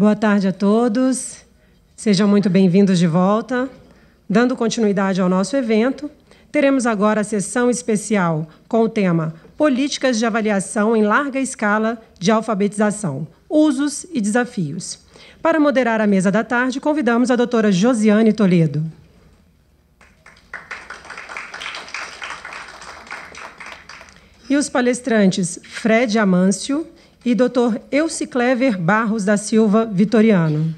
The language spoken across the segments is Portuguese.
Boa tarde a todos. Sejam muito bem-vindos de volta. Dando continuidade ao nosso evento, teremos agora a sessão especial com o tema Políticas de Avaliação em Larga Escala de Alfabetização, Usos e Desafios. Para moderar a mesa da tarde, convidamos a doutora Josiane Toledo. E os palestrantes Fred Amâncio, e Dr. Euciclever Barros da Silva Vitoriano.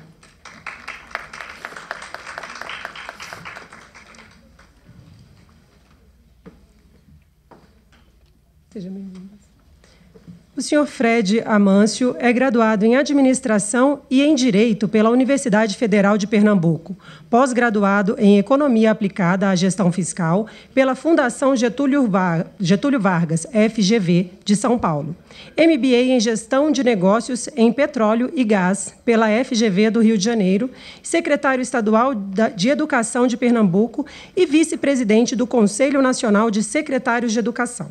O senhor Fred Amâncio é graduado em Administração e em Direito pela Universidade Federal de Pernambuco, pós-graduado em Economia Aplicada à Gestão Fiscal pela Fundação Getúlio, Vargas, FGV, de São Paulo, MBA em Gestão de Negócios em Petróleo e Gás pela FGV do Rio de Janeiro, secretário estadual de Educação de Pernambuco e vice-presidente do Conselho Nacional de Secretários de Educação.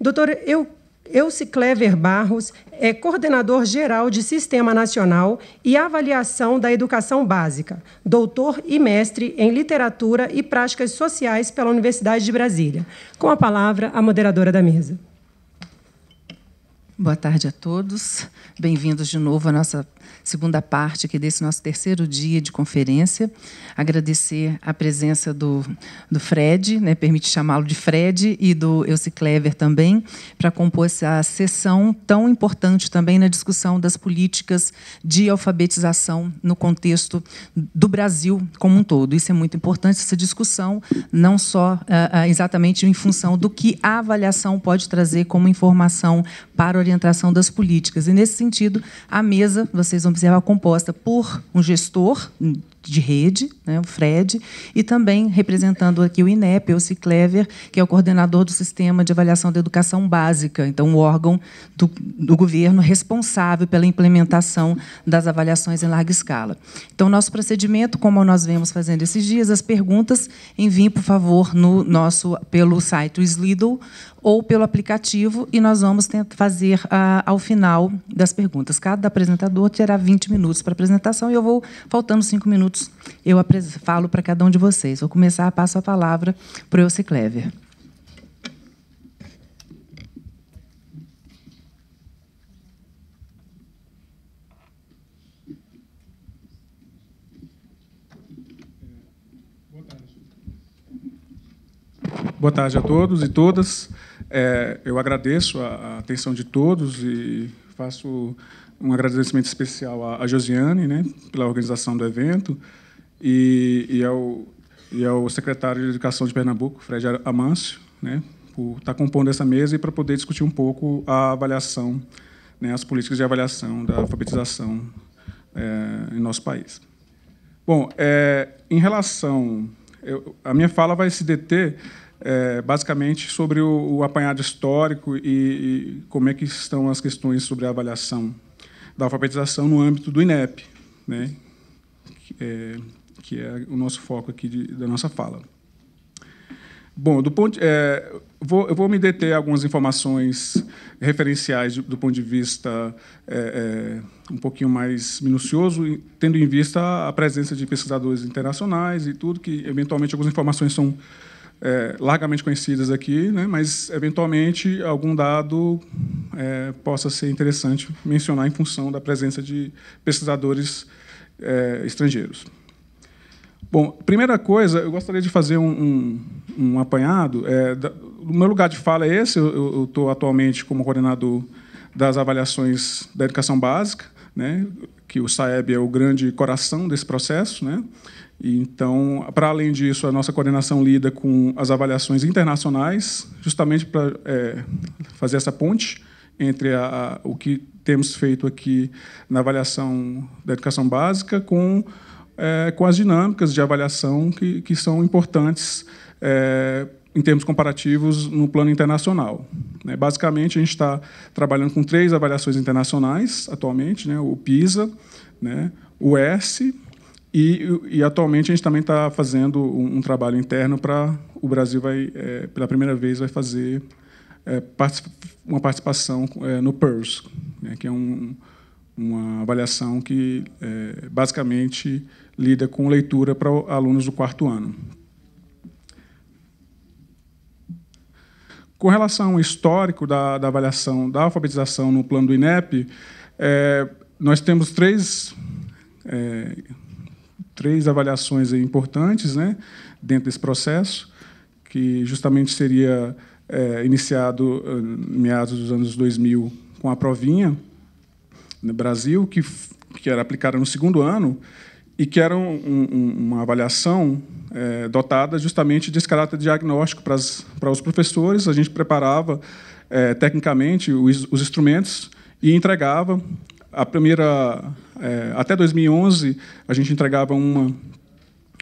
Doutor, eu Elci Clever Barros é coordenador geral de Sistema Nacional e Avaliação da Educação Básica, doutor e mestre em Literatura e Práticas Sociais pela Universidade de Brasília. Com a palavra, a moderadora da mesa. Boa tarde a todos. Bem-vindos de novo à nossa segunda parte aqui é desse nosso terceiro dia de conferência. Agradecer a presença do, do Fred, né, permite chamá-lo de Fred, e do Elci Clever também, para compor essa sessão tão importante também na discussão das políticas de alfabetização no contexto do Brasil como um todo. Isso é muito importante, essa discussão, não só uh, exatamente em função do que a avaliação pode trazer como informação para orientação das políticas. E, nesse sentido, a mesa, vocês vão é composta por um gestor de rede, né, o Fred, e também representando aqui o INEP, o Ciclever, que é o coordenador do Sistema de Avaliação da Educação Básica, então o órgão do, do, governo responsável pela implementação das avaliações em larga escala. Então, nosso procedimento, como nós vemos fazendo esses dias, as perguntas enviem, por favor, no nosso pelo site Slido ou pelo aplicativo e nós vamos fazer ah, ao final das perguntas. Cada apresentador terá 20 minutos para apresentação e eu vou, faltando cinco minutos, eu falo para cada um de vocês. Vou começar, passo a palavra para o Elci Clever. Boa tarde a todos e todas. É, eu agradeço a, a, atenção de todos e faço um agradecimento especial à, Josiane né, pela organização do evento e, e, ao, e ao secretário de Educação de Pernambuco, Fred Amâncio, né, por estar tá compondo essa mesa e para poder discutir um pouco a avaliação, né, as políticas de avaliação da alfabetização é, em nosso país. Bom, é, em relação. Eu, a minha fala vai se deter é, basicamente sobre o, o apanhado histórico e, e, como é que estão as questões sobre a avaliação da alfabetização no âmbito do INEP, né? que, é, que é o nosso foco aqui de, da nossa fala. Bom, do ponto, é, vou, eu vou me deter a algumas informações referenciais do ponto de vista é, é, um pouquinho mais minucioso, tendo em vista a presença de pesquisadores internacionais e tudo, que eventualmente algumas informações são é, largamente conhecidas aqui, né, mas eventualmente algum dado é, possa ser interessante mencionar em função da presença de pesquisadores é, estrangeiros. Bom, primeira coisa, eu gostaria de fazer um, um, um apanhado. É, da, o meu lugar de fala é esse, eu estou atualmente como coordenador das avaliações da educação básica, né, que o SAEB é o grande coração desse processo, né, então, para além disso, a nossa coordenação lida com as avaliações internacionais, justamente para é, fazer essa ponte entre a, a, o que temos feito aqui na avaliação da educação básica com, é, com as dinâmicas de avaliação que, que são importantes é, em termos comparativos no plano internacional. Né? Basicamente, a gente está trabalhando com três avaliações internacionais atualmente, né? o PISA, né? o ESSE, e, e, atualmente a gente também está fazendo um, um, trabalho interno para o Brasil vai é, pela primeira vez vai fazer é, uma participação é, no PERS, né, que é um, uma avaliação que é, basicamente lida com leitura para alunos do quarto ano. Com relação ao histórico da, da avaliação da alfabetização no plano do INEP, é, nós temos três é, três avaliações importantes né, dentro desse processo, que justamente seria é, iniciado em eh, meados dos anos 2000 com a provinha no Brasil, que, que era aplicada no segundo ano, e que era um, um, uma avaliação é, dotada justamente desse caráter diagnóstico para, para os professores. A gente preparava é, tecnicamente os, os, instrumentos e entregava a primeira, é, até 2011, a gente entregava uma,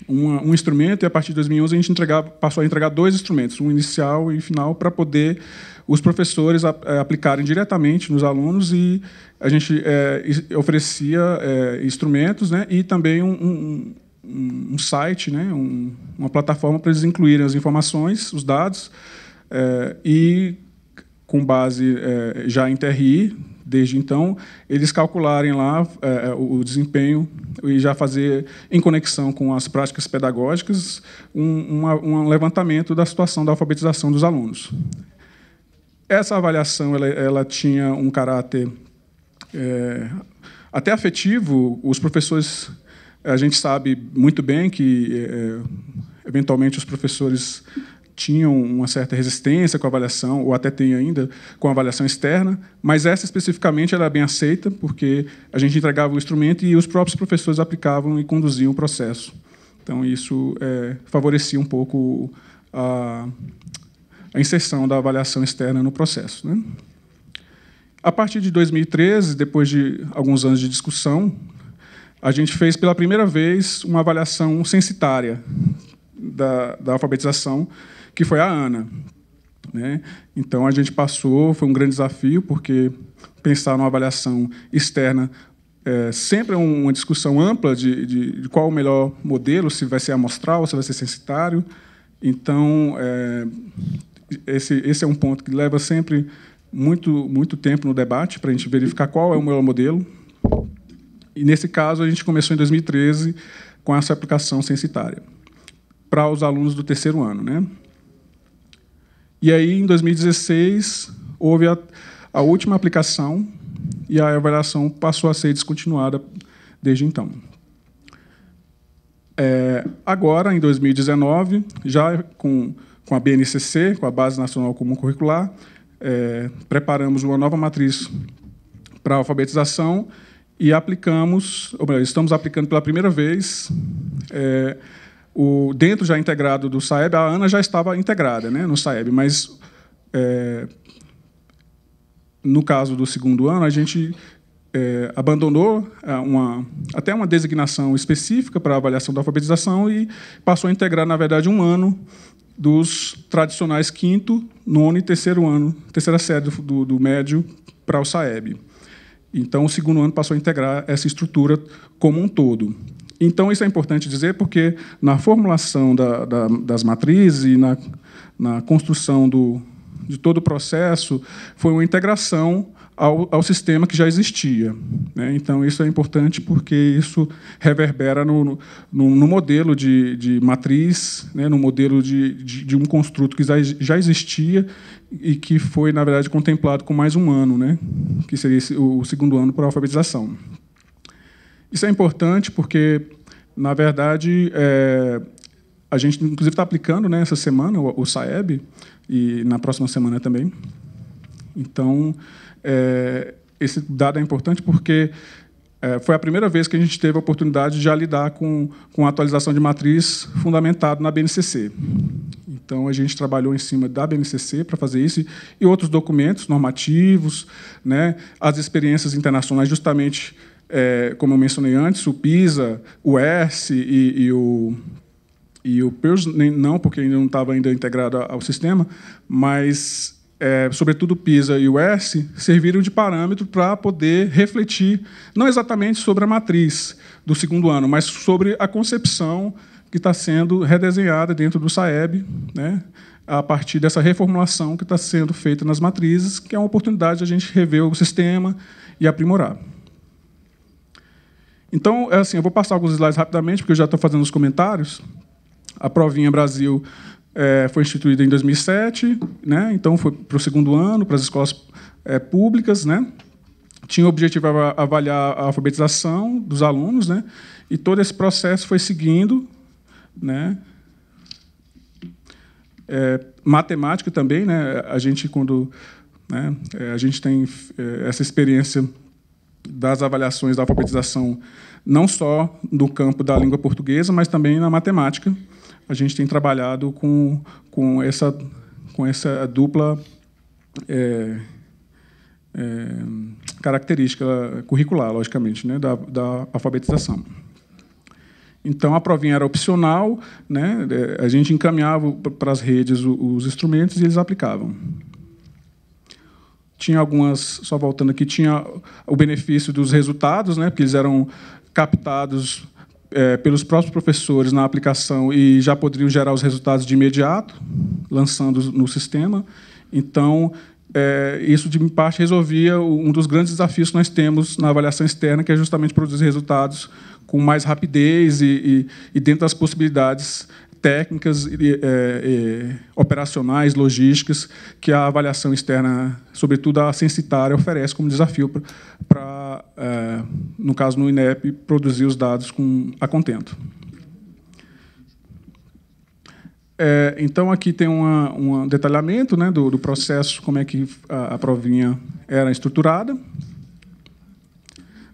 uma, um instrumento e a partir de 2011 a gente entregava, passou a entregar dois instrumentos, um inicial e final, para poder os professores a, a, é, aplicarem diretamente nos alunos e a gente é, oferecia é, instrumentos né, e também um, um um site, né, um, uma plataforma para eles incluírem as informações, os dados, é, e com base é, já em TRI, desde então, eles calcularem lá é, é o desempenho e já fazer, em conexão com as práticas pedagógicas, um, um levantamento da situação da alfabetização dos alunos. Essa avaliação ela, ela tinha um caráter é, até afetivo. Os professores, a gente sabe muito bem que, é, eventualmente, os professores tinham uma certa resistência com a avaliação, ou até tem ainda, com a avaliação externa, mas essa especificamente era é bem aceita, porque a gente entregava o instrumento e os próprios professores aplicavam e conduziam o processo. Então, isso é, favorecia um pouco a, a, inserção da avaliação externa no processo. Né? A partir de 2013, depois de alguns anos de discussão, a gente fez pela primeira vez uma avaliação censitária da, da alfabetização, que foi a Ana. Né? Então a gente passou, foi um grande desafio, porque pensar numa avaliação externa é sempre é uma discussão ampla de, de, de, qual o melhor modelo, se vai ser amostral, se vai ser censitário. Então, é, esse, esse é um ponto que leva sempre muito, muito tempo no debate para a gente verificar qual é o melhor modelo. E, nesse caso, a gente começou em 2013 com essa aplicação censitária para os alunos do terceiro ano. Né? E aí, em 2016, houve a, a última aplicação e a avaliação passou a ser descontinuada desde então. É, agora, em 2019, já com, com a BNCC, com a Base Nacional Comum Curricular, é, preparamos uma nova matriz para alfabetização e aplicamos, ou melhor, estamos aplicando pela primeira vez é, o, dentro já integrado do Saeb, a Ana já estava integrada né, no Saeb, mas é, no caso do segundo ano, a gente é, abandonou é, uma, até uma designação específica para a avaliação da alfabetização e passou a integrar, na verdade, um ano dos tradicionais quinto, nono e terceiro ano, terceira série do, do médio para o Saeb. Então, o segundo ano passou a integrar essa estrutura como um todo. Então, isso é importante dizer porque, na formulação da, da, das matrizes e na, na construção do, de todo o processo, foi uma integração ao, ao sistema que já existia. Né? Então, isso é importante porque isso reverbera no, no, no modelo de, de matriz, né? no modelo de, de, de, um construto que já existia e que foi, na verdade, contemplado com mais um ano, né? que seria o segundo ano para a alfabetização. Isso é importante porque, na verdade, é, a gente inclusive está aplicando né, essa semana o, o SAEB, e na próxima semana também. Então, é, esse dado é importante porque é, foi a primeira vez que a gente teve a oportunidade de já lidar com, com a atualização de matriz fundamentado na BNCC. Então, a gente trabalhou em cima da BNCC para fazer isso e outros documentos normativos, né, as experiências internacionais justamente é, como eu mencionei antes, o PISA, o S e, e o e o não, porque ainda não estava ainda integrado ao sistema, mas é, sobretudo PISA e o S serviram de parâmetro para poder refletir não exatamente sobre a matriz do segundo ano, mas sobre a concepção que está sendo redesenhada dentro do Saeb, né? a partir dessa reformulação que está sendo feita nas matrizes, que é uma oportunidade de a gente rever o sistema e aprimorar. Então, é assim, eu vou passar alguns slides rapidamente, porque eu já estou fazendo os comentários. A Provinha Brasil é, foi instituída em 2007, né? então foi para o segundo ano, para as escolas é, públicas. Né? Tinha o objetivo de avaliar a alfabetização dos alunos, né? e todo esse processo foi seguindo. Né? É, matemática também, né? a gente, quando né? É, a gente tem é, essa experiência das avaliações da alfabetização, não só no campo da língua portuguesa, mas também na matemática. A gente tem trabalhado com, com, essa, com essa dupla é, é, característica curricular, logicamente, né, da, da alfabetização. Então, a provinha era opcional, né? É, a gente encaminhava para as redes os instrumentos e eles aplicavam tinha algumas, só voltando aqui, tinha o benefício dos resultados, né, porque eles eram captados é, pelos próprios professores na aplicação e já poderiam gerar os resultados de imediato, lançando no sistema. Então, é, isso, de parte, resolvia um dos grandes desafios que nós temos na avaliação externa, que é justamente produzir resultados com mais rapidez e, e, e dentro das possibilidades técnicas e, é, e operacionais, logísticas, que a avaliação externa, sobretudo a censitária, oferece como desafio para, é, no caso no INEP, produzir os dados com a contento. É, então, aqui tem uma, um detalhamento né, do, do, processo, como é que a, a provinha era estruturada,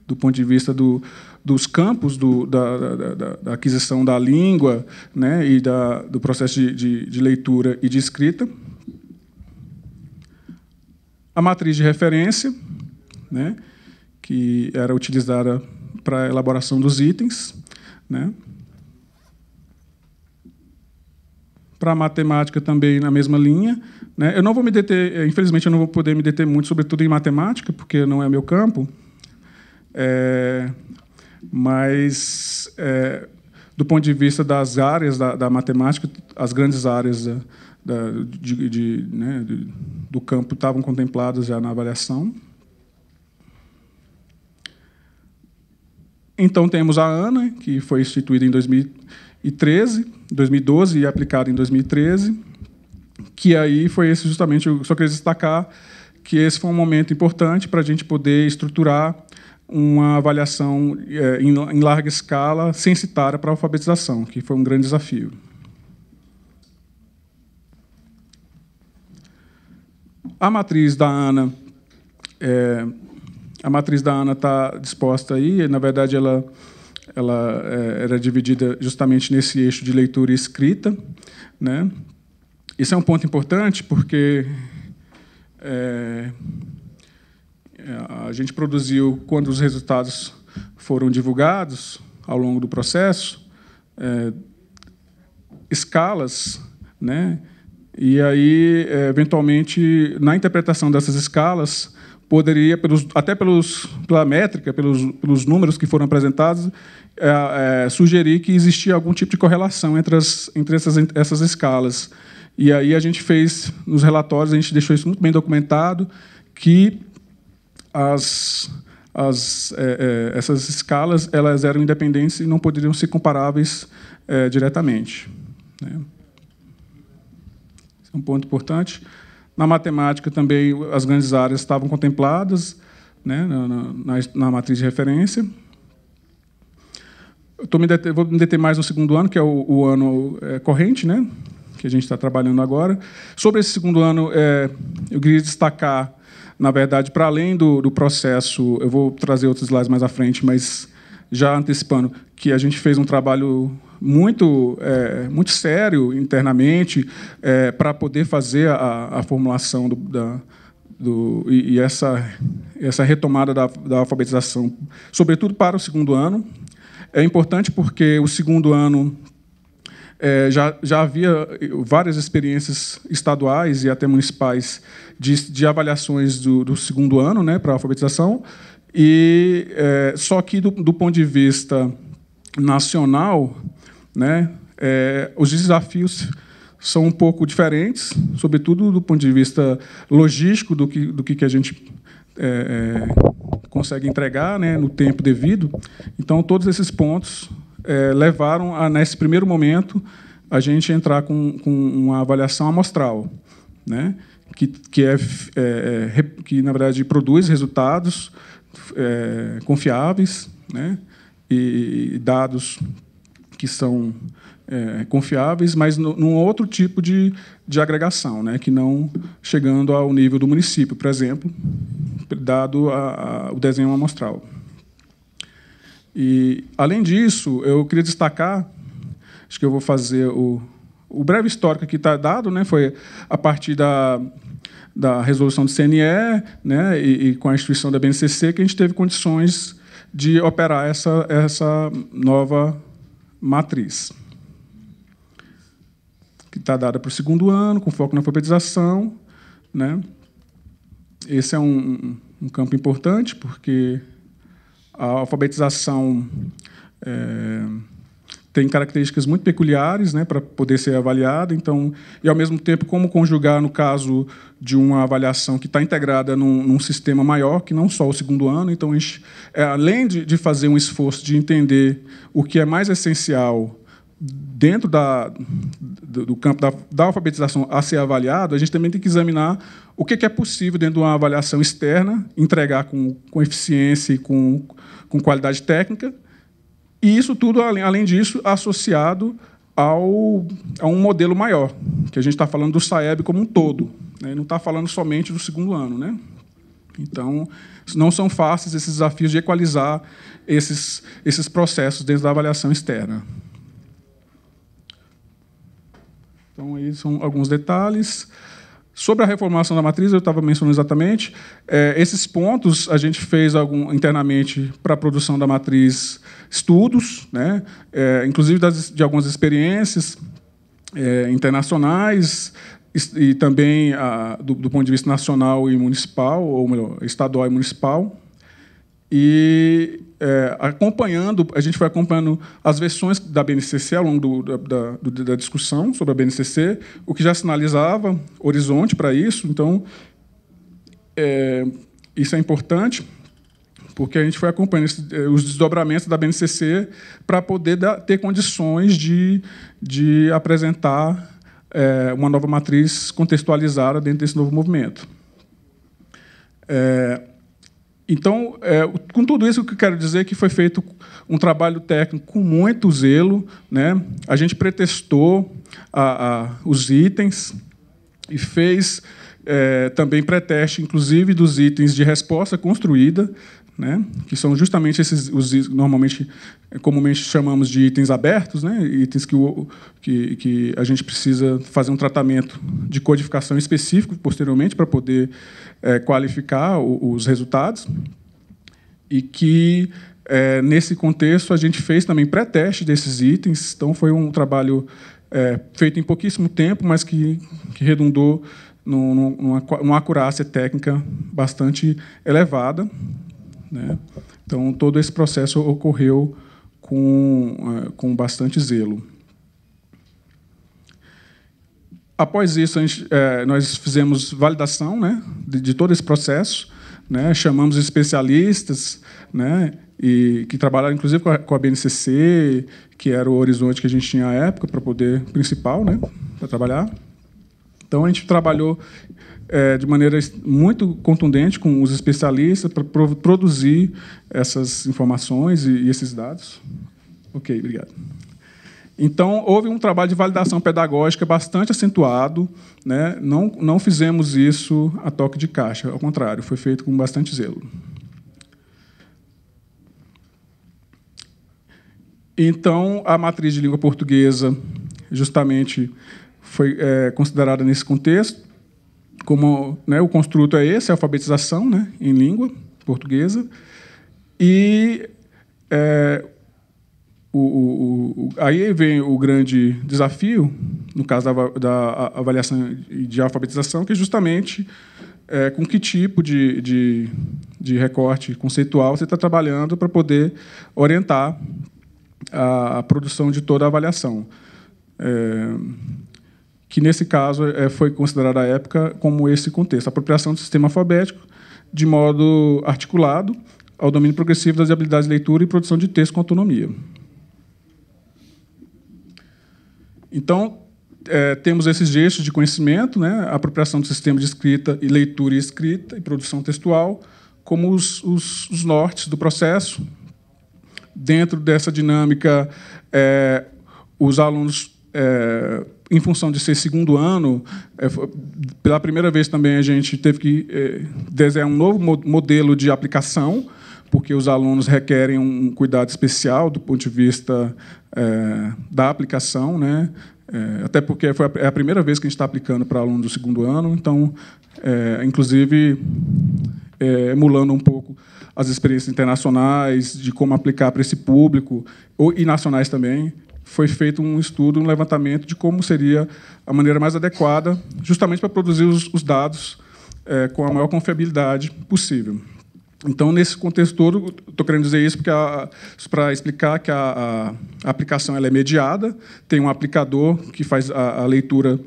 do ponto de vista do, dos campos do, da, da, da, aquisição da língua né, e da, do processo de, de, de leitura e de escrita. A matriz de referência, né, que era utilizada para a elaboração dos itens. Né. Para a matemática, também na mesma linha. Né. Eu não vou me deter, eh, infelizmente, eu não vou poder me deter muito, sobretudo em matemática, porque não é meu campo. É, mas é, do ponto de vista das áreas da, da matemática, as grandes áreas da, da, de, de, né, de, do campo estavam contempladas já na avaliação. Então temos a ANA, que foi instituída em 2013, 2012 e aplicada em 2013, que aí foi esse justamente, eu só queria destacar que esse foi um momento importante para a gente poder estruturar uma avaliação é, em, em larga escala, censitária para a alfabetização, que foi um grande desafio. A matriz da Ana, é, a matriz da Ana está disposta aí. Na verdade, ela, ela é, era dividida justamente nesse eixo de leitura e escrita, né? Isso é um ponto importante porque é, é, a gente produziu, quando os resultados foram divulgados ao longo do processo, é, escalas, né? E aí, é, eventualmente, na interpretação dessas escalas, poderia, pelos, até pelos, pela métrica, pelos, pelos números que foram apresentados, é, é, sugerir que existia algum tipo de correlação entre, as, entre essas, essas escalas. E aí a gente fez, nos relatórios, a gente deixou isso muito bem documentado, que as, as, é, é, essas escalas elas eram independentes e não poderiam ser comparáveis é, diretamente. Né? Esse é um ponto importante. Na matemática também as grandes áreas estavam contempladas né, na, na, na matriz de referência. Eu me deter, vou me deter mais no segundo ano, que é o, o ano é, corrente, né, que a gente está trabalhando agora. Sobre esse segundo ano, é, eu queria destacar na verdade, para além do, do, processo, eu vou trazer outros slides mais à frente, mas já antecipando que a gente fez um trabalho muito, é, muito sério internamente é, para poder fazer a, a formulação do, da, do, e, e, essa, essa retomada da, da alfabetização, sobretudo para o segundo ano. É importante porque o segundo ano é, já, já havia eh, várias experiências estaduais e até municipais de, de avaliações do, do segundo ano né, para alfabetização, e é, só que do, do, ponto de vista nacional, né, é, os desafios são um pouco diferentes, sobretudo do ponto de vista logístico do que, do que a gente é, consegue entregar né, no tempo devido. Então, todos esses pontos é, levaram a, nesse primeiro momento, a gente entrar com, com uma avaliação amostral, né? que, que, é, é, é que, na verdade, produz resultados é, confiáveis né? e, e dados que são é, confiáveis, mas no, num outro tipo de, de agregação, né? que não chegando ao nível do município, por exemplo, dado a, a, o desenho amostral. E, além disso, eu queria destacar, acho que eu vou fazer o, o breve histórico que está dado, né, foi a partir da, da resolução do CNE né, e, e, com a instituição da BNCC que a gente teve condições de operar essa, essa nova matriz, que está dada para o segundo ano, com foco na alfabetização. Né. Esse é um, um campo importante, porque a alfabetização é, tem características muito peculiares né, para poder ser avaliada. Então, e ao mesmo tempo, como conjugar no caso de uma avaliação que está integrada num, num, sistema maior, que não só o segundo ano. Então, gente, é, além de, de, fazer um esforço de entender o que é mais essencial dentro da, do campo da, da, alfabetização a ser avaliado, a gente também tem que examinar o é que é possível dentro de uma avaliação externa, entregar com, com eficiência e com, com qualidade técnica, e isso tudo, além, além disso, associado ao, a um modelo maior, que a gente está falando do SAEB como um todo, né? não está falando somente do segundo ano. Né? Então, não são fáceis esses desafios de equalizar esses, esses processos dentro da avaliação externa. Então, aí são alguns detalhes. Sobre a reformação da matriz, eu estava mencionando exatamente. É, esses pontos a gente fez algum, internamente para a produção da matriz estudos, né? É, inclusive das, de algumas experiências é, internacionais e, e também a, ah, do, do ponto de vista nacional e municipal, ou melhor, estadual e municipal e é, acompanhando, a gente foi acompanhando as versões da BNCC ao longo do, da, da, da, discussão sobre a BNCC, o que já sinalizava horizonte para isso. Então, é, isso é importante, porque a gente foi acompanhando esse, é, os desdobramentos da BNCC para poder dar, ter condições de, de apresentar é, uma nova matriz contextualizada dentro desse novo movimento. É, então, é, com tudo isso, o que eu quero dizer é que foi feito um trabalho técnico com muito zelo. Né? A gente pretestou a, a, os itens e fez é, também pré-teste, inclusive, dos itens de resposta construída né? que são justamente esses, os normalmente, comumente chamamos de itens abertos, né? itens que, o, que, que a gente precisa fazer um tratamento de codificação específico posteriormente para poder é, qualificar o, os resultados. E que, é, nesse contexto, a gente fez também pré-teste desses itens, então foi um trabalho é, feito em pouquíssimo tempo, mas que, que redundou numa, numa acurácia técnica bastante elevada, né? Então, todo esse processo ocorreu com, é, com bastante zelo. Após isso, gente, é, nós fizemos validação né, de, de todo esse processo, né, chamamos especialistas né, e que trabalharam inclusive com a, com a, BNCC, que era o horizonte que a gente tinha à época para poder principal, né, para trabalhar. Então a gente trabalhou é, de maneira muito contundente com os especialistas para produzir essas informações e, esses dados. Ok, obrigado. Então, houve um trabalho de validação pedagógica bastante acentuado. Né? Não, não fizemos isso a toque de caixa, ao contrário, foi feito com bastante zelo. Então, a matriz de língua portuguesa, justamente, foi é, considerada nesse contexto como né, o construto é esse, a alfabetização né, em língua portuguesa. E é, o, o, o, aí vem o grande desafio, no caso da, da avaliação de alfabetização, que é justamente é, com que tipo de, de, de recorte conceitual você está trabalhando para poder orientar a, a, produção de toda a avaliação. É, que nesse caso é, foi considerada à época como esse contexto, apropriação do sistema alfabético de modo articulado ao domínio progressivo das habilidades de leitura e produção de texto com autonomia. Então, é, temos esses gestos de conhecimento, né, a apropriação do sistema de escrita e leitura e escrita e produção textual, como os, os, os nortes do processo. Dentro dessa dinâmica, é, os alunos é, em função de ser segundo ano, é, pela primeira vez também a gente teve que é, desenhar um novo modelo de aplicação, porque os alunos requerem um cuidado especial do ponto de vista é, da aplicação, né? até porque foi a, primeira vez que a gente está aplicando para aluno do segundo ano, então, inclusive, emulando um pouco as experiências internacionais, de como aplicar para esse público, e nacionais também, foi feito um estudo, um levantamento de como seria a maneira mais adequada, justamente para produzir os, os dados é, com a maior confiabilidade possível. Então, nesse contexto todo, estou querendo dizer isso porque para explicar que a, a, aplicação ela é mediada, tem um aplicador que faz a, a leitura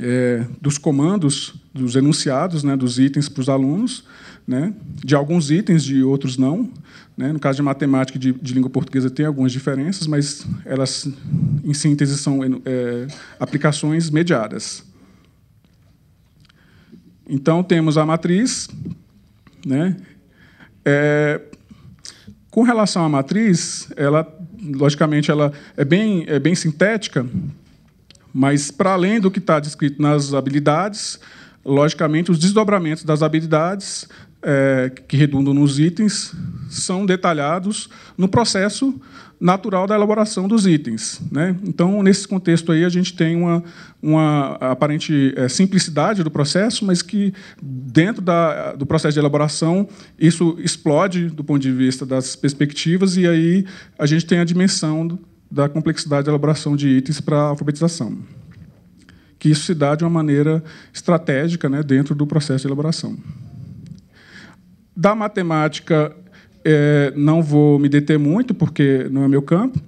é, dos comandos, dos enunciados, né, dos itens para os alunos, né, de alguns itens, de outros não. Né, no caso de matemática e de, de, língua portuguesa tem algumas diferenças, mas elas, em síntese, são é, é aplicações mediadas. Então temos a matriz, né? É, com relação à matriz, ela logicamente ela é bem é bem sintética, mas, para além do que está descrito nas habilidades, logicamente, os desdobramentos das habilidades é, que redundam nos itens são detalhados no processo natural da elaboração dos itens. Né? Então, nesse contexto aí, a gente tem uma, uma aparente é, simplicidade do processo, mas que, dentro da, do processo de elaboração, isso explode do ponto de vista das perspectivas, e aí a gente tem a dimensão da complexidade de elaboração de itens para a alfabetização, que isso se dá de uma maneira estratégica né, dentro do processo de elaboração. Da matemática, é, não vou me deter muito, porque não é meu campo,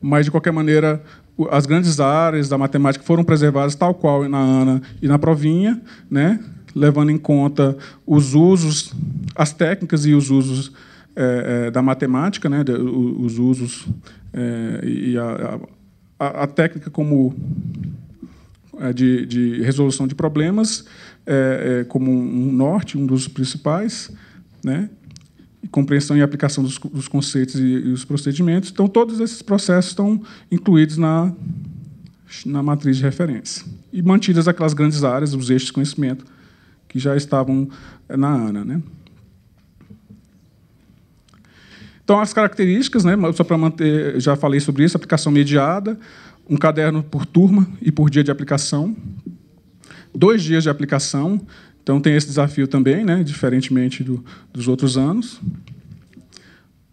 mas, de qualquer maneira, as grandes áreas da matemática foram preservadas tal qual na ANA e na Provinha, né? levando em conta os usos, as técnicas e os usos é, é, da matemática, né? os usos é, e a, a, a, técnica como é, de, de resolução de problemas é, é como um norte, um dos principais, né? E compreensão e aplicação dos, dos conceitos e, e, os procedimentos. Então, todos esses processos estão incluídos na, na matriz de referência. E mantidas aquelas grandes áreas, os eixos de conhecimento, que já estavam é, na ANA. Né? Então, as características, né, só para manter, já falei sobre isso, aplicação mediada, um caderno por turma e por dia de aplicação, dois dias de aplicação, então tem esse desafio também, né, diferentemente do, dos outros anos.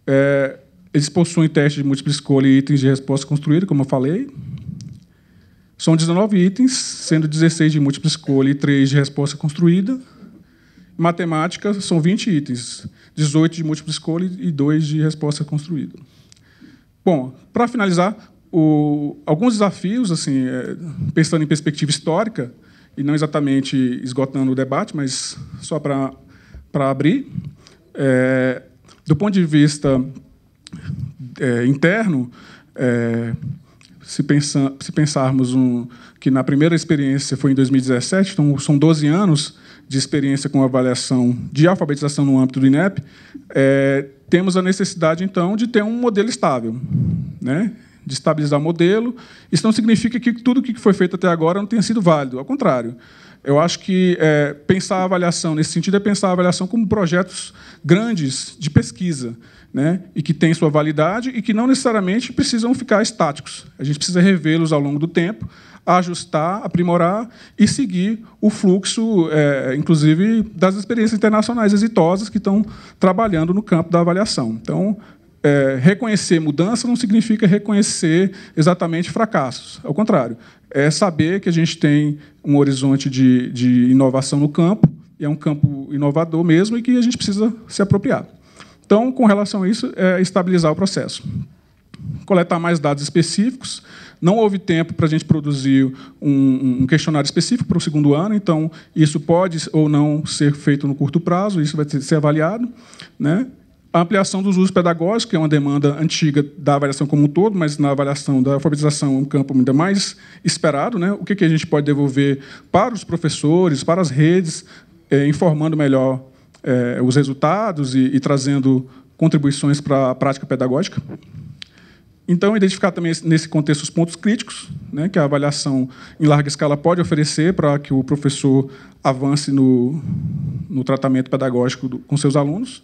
É, eles possuem teste de múltipla escolha e itens de resposta construída, como eu falei. São 19 itens, sendo 16 de múltipla escolha e 3 de resposta construída. Matemática são 20 itens, 18 de múltipla escolha e 2 de resposta construída. Bom, para finalizar, o, alguns desafios, assim, é, pensando em perspectiva histórica, e não exatamente esgotando o debate, mas só para abrir, é, do ponto de vista é, interno, é, se, pensa, se, pensarmos um, que na primeira experiência foi em 2017, então são 12 anos, de experiência com avaliação de alfabetização no âmbito do INEP, é, temos a necessidade, então, de ter um modelo estável, né? de estabilizar o modelo. Isso não significa que tudo o que foi feito até agora não tenha sido válido, ao contrário. Eu acho que é, pensar a avaliação nesse sentido é pensar a avaliação como projetos grandes de pesquisa né, e que têm sua validade e que não necessariamente precisam ficar estáticos. A gente precisa revê-los ao longo do tempo, ajustar, aprimorar e seguir o fluxo, é, inclusive, das experiências internacionais exitosas que estão trabalhando no campo da avaliação. Então, é, reconhecer mudança não significa reconhecer exatamente fracassos. Ao contrário, é saber que a gente tem um horizonte de, de inovação no campo, e é um campo inovador mesmo, e que a gente precisa se apropriar. Então, com relação a isso, é estabilizar o processo. Coletar mais dados específicos. Não houve tempo para a gente produzir um, questionário específico para o segundo ano, então isso pode ou não ser feito no curto prazo, isso vai ser avaliado. Né? A ampliação dos usos pedagógicos, que é uma demanda antiga da avaliação como um todo, mas na avaliação da alfabetização é um campo ainda mais esperado. Né? O que, a gente pode devolver para os professores, para as redes, é, informando melhor é, os resultados e, e trazendo contribuições para a prática pedagógica. Então, identificar também nesse contexto os pontos críticos né, que a avaliação em larga escala pode oferecer para que o professor avance no, no tratamento pedagógico do, com seus alunos.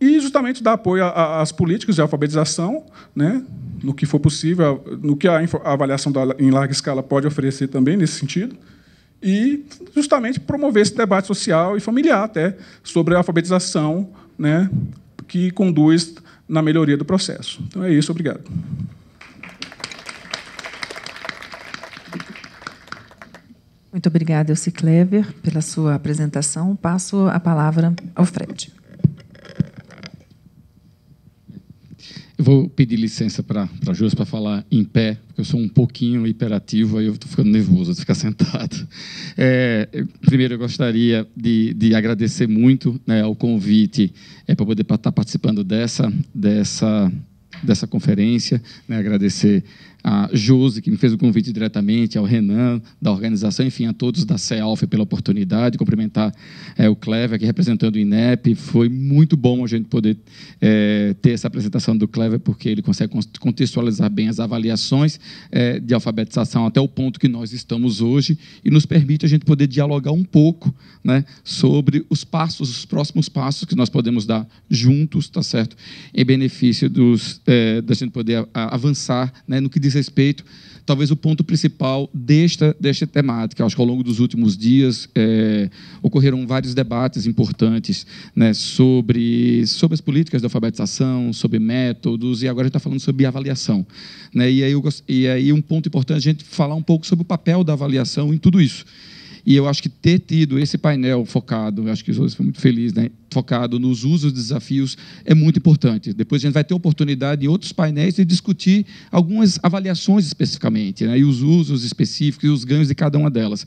E justamente dar apoio às políticas de alfabetização, né, no que for possível, no que a, avaliação da, em larga escala pode oferecer também nesse sentido e justamente promover esse debate social e familiar até sobre a alfabetização né, que conduz na melhoria do processo. Então é isso, obrigado. Muito obrigada, Elci Clever, pela sua apresentação. Passo a palavra ao Fred. Eu vou pedir licença para a Júlia para falar em pé, porque eu sou um pouquinho hiperativo, aí eu estou ficando nervoso de ficar sentado. É, primeiro, eu gostaria de, de agradecer muito né, ao convite é, para poder estar participando dessa, dessa, dessa conferência, né, agradecer a Josi, que me fez o convite diretamente, ao Renan, da organização, enfim, a todos da CEALF pela oportunidade, cumprimentar é, o Clever aqui representando o INEP. Foi muito bom a gente poder é, ter essa apresentação do Clever, porque ele consegue contextualizar bem as avaliações é, de alfabetização até o ponto que nós estamos hoje e nos permite a gente poder dialogar um pouco né, sobre os passos, os próximos passos que nós podemos dar juntos, tá certo, em benefício dos, é, da gente poder avançar né, no que diz diz respeito, talvez o ponto principal desta, desta temática. Acho que ao longo dos últimos dias é, ocorreram vários debates importantes né, sobre, sobre as políticas de alfabetização, sobre métodos, e agora a gente está falando sobre avaliação. Né? E, aí eu, e aí um ponto importante é a gente falar um pouco sobre o papel da avaliação em tudo isso. E eu acho que ter tido esse painel focado, acho que o foi muito feliz, né? focado nos usos e desafios é muito importante. Depois a gente vai ter oportunidade em outros painéis de discutir algumas avaliações especificamente, né, e os usos específicos e os ganhos de cada uma delas.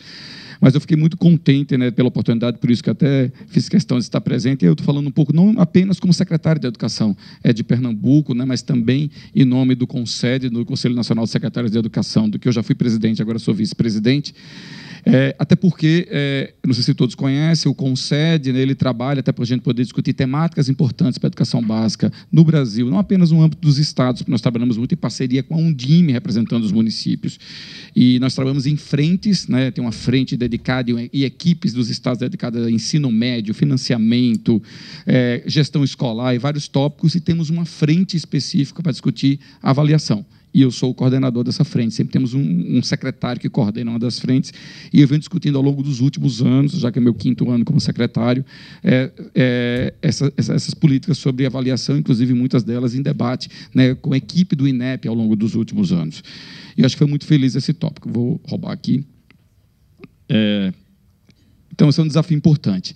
Mas eu fiquei muito contente né, pela oportunidade, por isso que até fiz questão de estar presente. eu estou falando um pouco, não apenas como secretário de Educação é de Pernambuco, né, mas também em nome do Consed do Conselho Nacional de Secretários de Educação, do que eu já fui presidente, agora sou vice-presidente. É, até porque, é, não sei se todos conhecem, o Consed né, ele trabalha, até para a gente gente poder discutir temáticas importantes para a educação básica no Brasil, não apenas no âmbito dos estados, porque nós trabalhamos muito em parceria com a Undime, representando os municípios. E nós trabalhamos em frentes, né? tem uma frente dedicada e equipes dos estados dedicadas a ensino médio, financiamento, é, gestão escolar e vários tópicos, e temos uma frente específica para discutir avaliação e eu sou o coordenador dessa frente. Sempre temos um, um, secretário que coordena uma das frentes, e eu venho discutindo ao longo dos últimos anos, já que é meu quinto ano como secretário, é, é, essa, essa, essas políticas sobre avaliação, inclusive muitas delas em debate né, com a equipe do INEP ao longo dos últimos anos. E acho que foi muito feliz esse tópico. Vou roubar aqui. É... Então, esse é um desafio importante.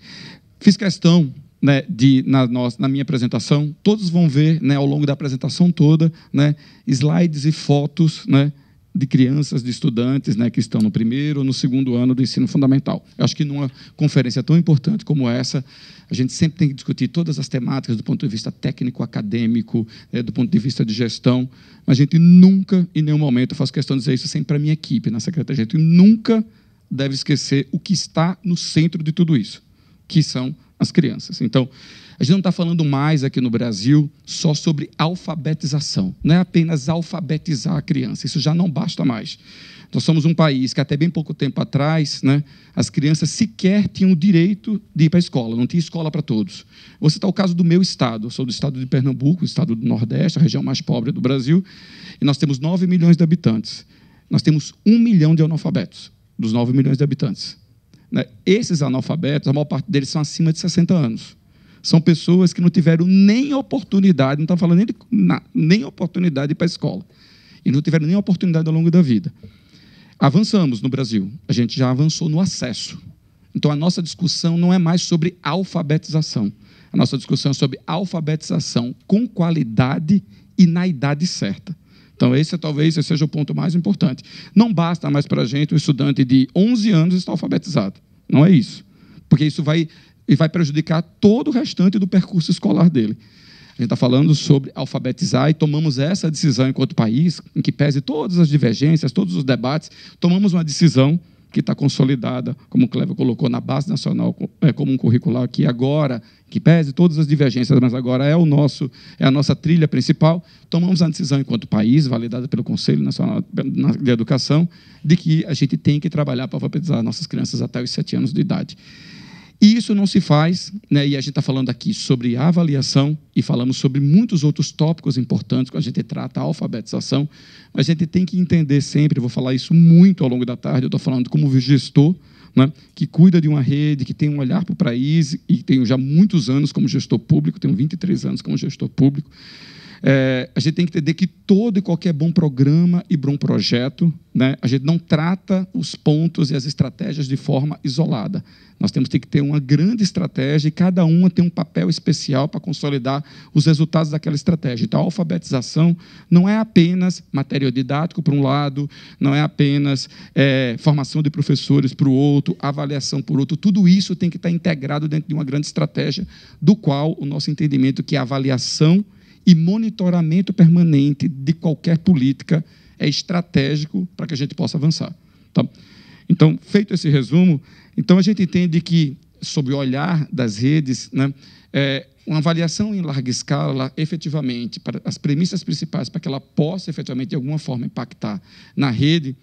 Fiz questão né, de, na, na minha apresentação. Todos vão ver né, ao longo da apresentação toda né, slides e fotos né, de crianças, de estudantes né, que estão no primeiro ou no segundo ano do ensino fundamental. Eu acho que numa conferência tão importante como essa, a gente sempre tem que discutir todas as temáticas do ponto de vista técnico, acadêmico, né, do ponto de vista de gestão, mas a gente nunca, em nenhum momento, eu faço questão de dizer isso sempre para a minha equipe na secretaria, a gente nunca deve esquecer o que está no centro de tudo isso que são as crianças. Então, a gente não está falando mais aqui no Brasil só sobre alfabetização. Não é apenas alfabetizar a criança, isso já não basta mais. Nós somos um país que, até bem pouco tempo atrás, né, as crianças sequer tinham o direito de ir para a escola, não tinha escola para todos. Você está o caso do meu estado, eu sou do estado de Pernambuco, estado do Nordeste, a região mais pobre do Brasil, e nós temos 9 milhões de habitantes. Nós temos um milhão de analfabetos, dos 9 milhões de habitantes. Né? Esses analfabetos, a maior parte deles são acima de 60 anos. São pessoas que não tiveram nem oportunidade, não estão tá falando nem, de, na, nem oportunidade para a escola. E não tiveram nem oportunidade ao longo da vida. Avançamos no Brasil. A gente já avançou no acesso. Então, a nossa discussão não é mais sobre alfabetização. A nossa discussão é sobre alfabetização com qualidade e na idade certa. Então, esse é, talvez esse seja o ponto mais importante. Não basta mais para a gente um estudante de 11 anos estar alfabetizado. Não é isso. Porque isso vai, vai prejudicar todo o restante do percurso escolar dele. A gente está falando sobre alfabetizar e tomamos essa decisão enquanto país, em que pese todas as divergências, todos os debates, tomamos uma decisão que está consolidada, como o Cleber colocou, na base nacional é, comum curricular, que agora, que pese todas as divergências, mas agora é, o nosso, é a nossa trilha principal, tomamos a decisão enquanto país, validada pelo Conselho Nacional de Educação, de que a gente tem que trabalhar para alfabetizar nossas crianças até os sete anos de idade. E isso não se faz, né? e a gente está falando aqui sobre avaliação e falamos sobre muitos outros tópicos importantes quando a gente trata a alfabetização. A gente tem que entender sempre, vou falar isso muito ao longo da tarde, eu estou falando como gestor, né? que cuida de uma rede, que tem um olhar para o país, e tenho já muitos anos como gestor público, tenho 23 anos como gestor público. É, a gente tem que entender que todo e qualquer bom programa e bom projeto, né, a gente não trata os pontos e as estratégias de forma isolada. Nós temos que ter uma grande estratégia e cada uma tem um papel especial para consolidar os resultados daquela estratégia. Então, a alfabetização não é apenas material didático para um lado, não é apenas é, formação de professores para o outro, avaliação por outro. Tudo isso tem que estar integrado dentro de uma grande estratégia, do qual o nosso entendimento é que a avaliação e monitoramento permanente de qualquer política é estratégico para que a gente possa avançar. Tá? Então, feito esse resumo, então a gente entende que, sob o olhar das redes, né, é, uma avaliação em larga escala, efetivamente, para as premissas principais para que ela possa efetivamente de alguma forma impactar na rede,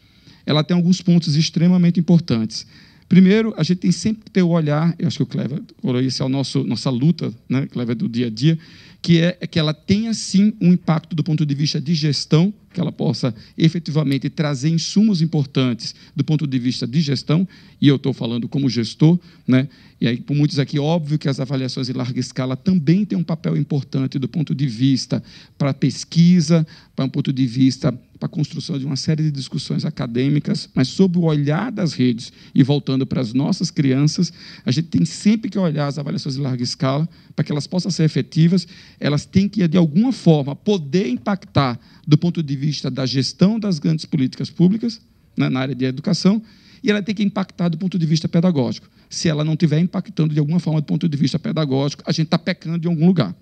ela tem alguns pontos extremamente importantes. Primeiro, a gente tem sempre que ter o olhar, eu acho que o Clever falou isso, é a nosso, nossa luta, né, Clever, do dia a dia, que é, é que ela tenha sim um impacto do ponto de vista de gestão que ela possa efetivamente trazer insumos importantes do ponto de vista de gestão, e eu estou falando como gestor, né? e aí por muitos aqui, óbvio que as avaliações em larga escala também têm um papel importante do ponto de vista para pesquisa, para um ponto de vista para a construção de uma série de discussões acadêmicas, mas sob o olhar das redes e voltando para as nossas crianças, a gente tem sempre que olhar as avaliações em larga escala para que elas possam ser efetivas, elas têm que, de alguma forma, poder impactar do ponto de vista da gestão das grandes políticas públicas, né, na área de educação, e ela tem que impactar do ponto de vista pedagógico. Se ela não estiver impactando de alguma forma do ponto de vista pedagógico, a gente está pecando em algum lugar.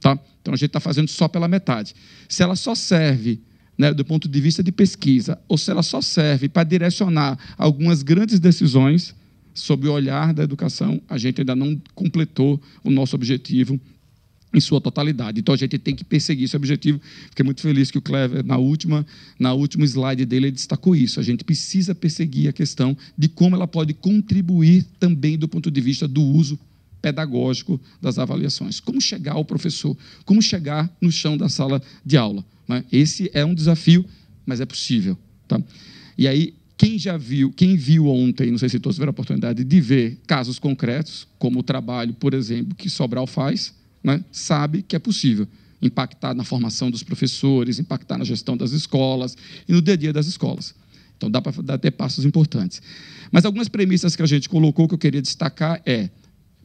Tá? Então, a gente está fazendo só pela metade. Se ela só serve né, do ponto de vista de pesquisa, ou se ela só serve para direcionar algumas grandes decisões sob o olhar da educação, a gente ainda não completou o nosso objetivo em sua totalidade. Então a gente tem que perseguir esse objetivo. Fiquei muito feliz que o Clever, na última, na última slide dele, destacou isso. A gente precisa perseguir a questão de como ela pode contribuir também do ponto de vista do uso pedagógico das avaliações. Como chegar ao professor, como chegar no chão da sala de aula. Né? Esse é um desafio, mas é possível. Tá? E aí, quem já viu, quem viu ontem, não sei se todos tiveram a oportunidade de ver casos concretos, como o trabalho, por exemplo, que Sobral faz, né, sabe que é possível impactar na formação dos professores, impactar na gestão das escolas e no dia a dia das escolas. Então dá para dar ter passos importantes. Mas algumas premissas que a gente colocou que eu queria destacar é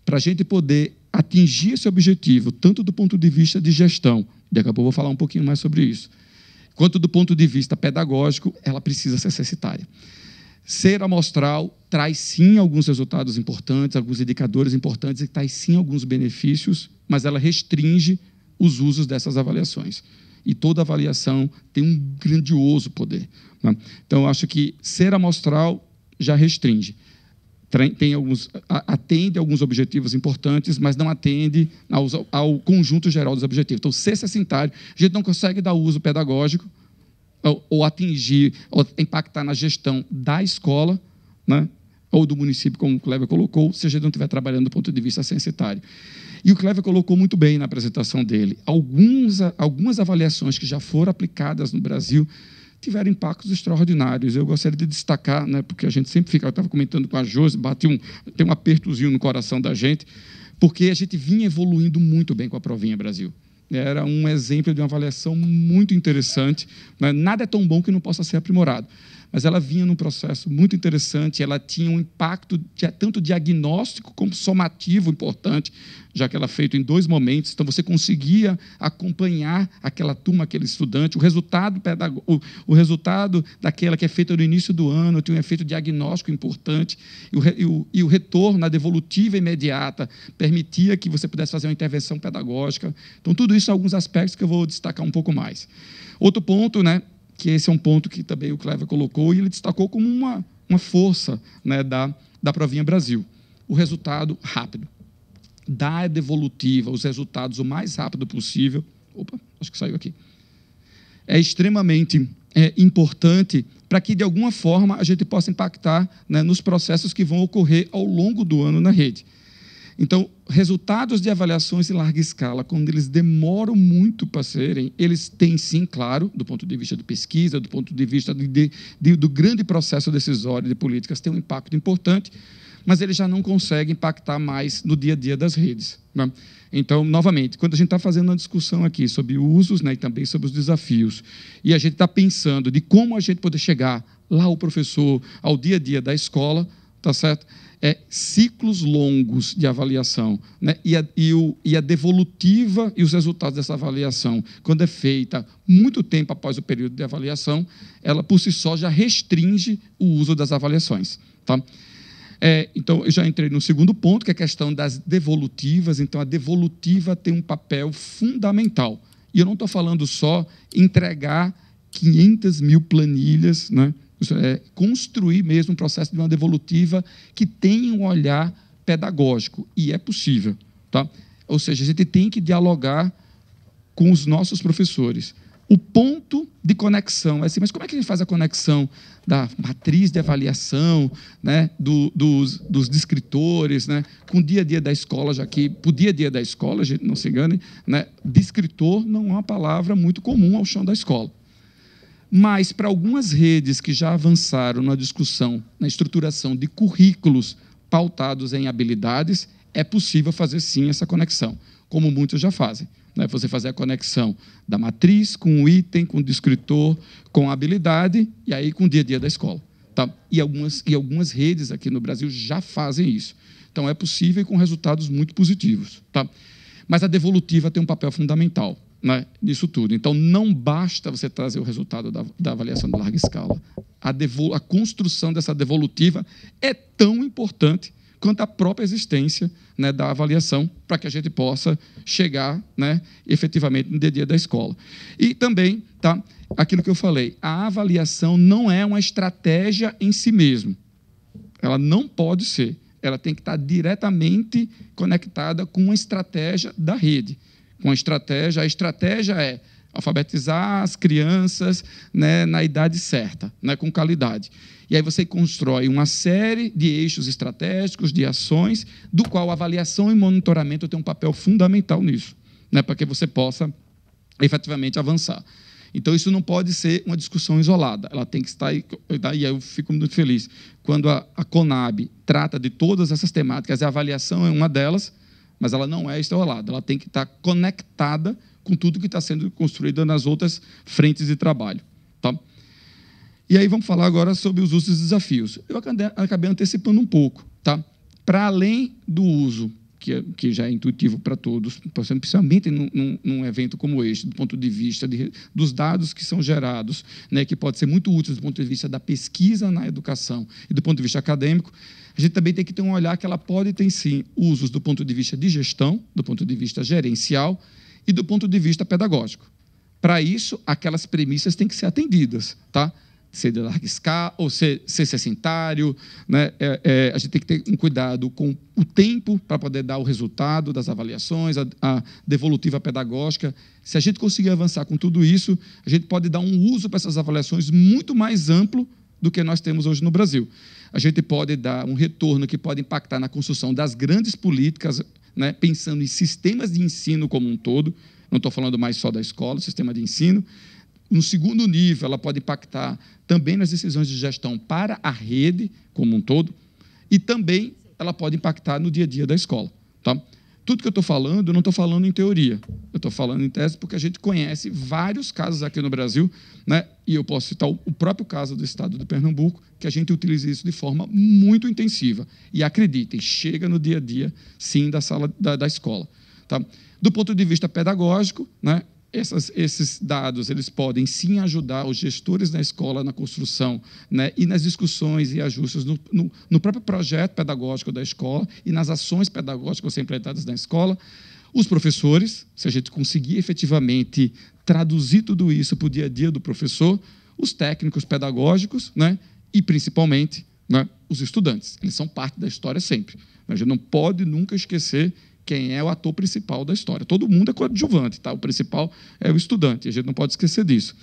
para a gente poder atingir esse objetivo, tanto do ponto de vista de gestão, daqui a pouco eu vou falar um pouquinho mais sobre isso, quanto do ponto de vista pedagógico, ela precisa ser censitária. Ser amostral traz sim alguns resultados importantes, alguns indicadores importantes e traz sim alguns benefícios, mas ela restringe os usos dessas avaliações. E toda avaliação tem um grandioso poder. Né? Então, acho que ser amostral já restringe. Tem alguns, atende a alguns objetivos importantes, mas não atende aos, ao conjunto geral dos objetivos. Então, ser sessintário, a gente não consegue dar uso pedagógico ou, ou atingir, ou impactar na gestão da escola, né? ou do município, como o Cleber colocou, se a gente não estiver trabalhando do ponto de vista censitário. E o Cleber colocou muito bem na apresentação dele. Alguns, algumas avaliações que já foram aplicadas no Brasil tiveram impactos extraordinários. Eu gostaria de destacar, né, porque a gente sempre fica, eu estava comentando com a Josi, bateu um, tem um apertozinho no coração da gente, porque a gente vinha evoluindo muito bem com a Provinha Brasil era um exemplo de uma avaliação muito interessante. Né? Nada é tão bom que não possa ser aprimorado mas ela vinha num processo muito interessante, ela tinha um impacto de, tanto diagnóstico como somativo importante, já que ela é feita em dois momentos, então você conseguia acompanhar aquela turma, aquele estudante, o resultado pedago, o, o, resultado daquela que é feita no início do ano, tinha um efeito diagnóstico importante, e o, e o, e o retorno, a devolutiva imediata, permitia que você pudesse fazer uma intervenção pedagógica, então tudo isso são alguns aspectos que eu vou destacar um pouco mais. Outro ponto, né, que esse é um ponto que também o Clever colocou e ele destacou como uma, uma força né, da, da Provinha Brasil. O resultado rápido. Dá a devolutiva os resultados o mais rápido possível. Opa, acho que saiu aqui. É extremamente é, importante para que, de alguma forma, a gente possa impactar né, nos processos que vão ocorrer ao longo do ano na rede. Então, resultados de avaliações em larga escala, quando eles demoram muito para serem, eles têm sim, claro, do ponto de vista de pesquisa, do ponto de vista de, de, do grande processo decisório de políticas, tem um impacto importante, mas ele já não consegue impactar mais no dia a dia das redes. Né? Então, novamente, quando a gente está fazendo uma discussão aqui sobre usos né, e também sobre os desafios, e a gente está pensando de como a gente poder chegar lá o professor, ao dia a dia da escola, tá certo? é, ciclos longos de avaliação né? e, a, e, o, e a devolutiva e os resultados dessa avaliação, quando é feita muito tempo após o período de avaliação, ela por si só já restringe o uso das avaliações. Tá? É, então, eu já entrei no segundo ponto, que é a questão das devolutivas. Então, a devolutiva tem um papel fundamental. E eu não estou falando só entregar 500 mil planilhas, né? é, construir mesmo um processo de uma devolutiva que tenha um olhar pedagógico, e é possível. Tá? Ou seja, a gente tem que dialogar com os nossos professores. O ponto de conexão é assim, mas como é que a gente faz a conexão da matriz de avaliação, né, do, dos, dos descritores, né, com o dia a dia da escola, já que o dia a dia da escola, a gente não se engane, né, descritor não é uma palavra muito comum ao chão da escola. Mas para algumas redes que já avançaram na discussão, na estruturação de currículos pautados em habilidades, é possível fazer sim essa conexão, como muitos já fazem. Né? Você fazer a conexão da matriz com o item, com o descritor, com a habilidade e aí com o dia a dia da escola. Tá? E, algumas, e algumas redes aqui no Brasil já fazem isso. Então é possível e com resultados muito positivos. Tá? Mas a devolutiva tem um papel fundamental né, disso tudo. Então, não basta você trazer o resultado da, da avaliação de larga escala. A, a construção dessa devolutiva é tão importante quanto a própria existência né, da avaliação, para que a gente possa chegar né, efetivamente no dia da escola. E também, tá, aquilo que eu falei, a avaliação não é uma estratégia em si mesmo. Ela não pode ser. Ela tem que estar diretamente conectada com uma estratégia da rede a estratégia. A estratégia é alfabetizar as crianças né, na idade certa, né, com qualidade. E aí você constrói uma série de eixos estratégicos, de ações, do qual avaliação e monitoramento tem um papel fundamental nisso, né, para que você possa efetivamente avançar. Então, isso não pode ser uma discussão isolada, ela tem que estar. Aí, tá, e eu fico muito feliz quando a, a Conab trata de todas essas temáticas, a avaliação é uma delas mas ela não é isolada, ela tem que estar conectada com tudo que está sendo construído nas outras frentes de trabalho. Tá? E aí vamos falar agora sobre os usos e desafios. Eu acabei antecipando um pouco. Tá? Para além do uso que, é, que já é intuitivo para todos, então, principalmente num, num, num, evento como este, do ponto de vista de, dos dados que são gerados, né, que pode ser muito útil do ponto de vista da pesquisa na educação e do ponto de vista acadêmico, a gente também tem que ter um olhar que ela pode ter, sim, usos do ponto de vista de gestão, do ponto de vista gerencial e do ponto de vista pedagógico. Para isso, aquelas premissas têm que ser atendidas, tá? ser de larga escala ou ser, sessentário, sedentário. Né? É, é, a gente tem que ter um cuidado com o tempo para poder dar o resultado das avaliações, a, a, devolutiva pedagógica. Se a gente conseguir avançar com tudo isso, a gente pode dar um uso para essas avaliações muito mais amplo do que nós temos hoje no Brasil. A gente pode dar um retorno que pode impactar na construção das grandes políticas, né? pensando em sistemas de ensino como um todo. Não estou falando mais só da escola, sistema de ensino, no segundo nível, ela pode impactar também nas decisões de gestão para a rede como um todo e também ela pode impactar no dia a dia da escola. Tá? Tudo que eu estou falando, eu não estou falando em teoria. Eu estou falando em tese porque a gente conhece vários casos aqui no Brasil, né? e eu posso citar o próprio caso do estado de Pernambuco, que a gente utiliza isso de forma muito intensiva. E acreditem, chega no dia a dia, sim, da sala da, da escola. Tá? Do ponto de vista pedagógico, né? essas, esses dados eles podem sim ajudar os gestores na escola na construção né, e nas discussões e ajustes no, no, no, próprio projeto pedagógico da escola e nas ações pedagógicas implementadas na escola. Os professores, se a gente conseguir efetivamente traduzir tudo isso para o dia a dia do professor, os técnicos pedagógicos né, e principalmente né, os estudantes. Eles são parte da história sempre. A gente não pode nunca esquecer quem é o ator principal da história. Todo mundo é coadjuvante, tá? O principal é o estudante, a gente não pode esquecer disso.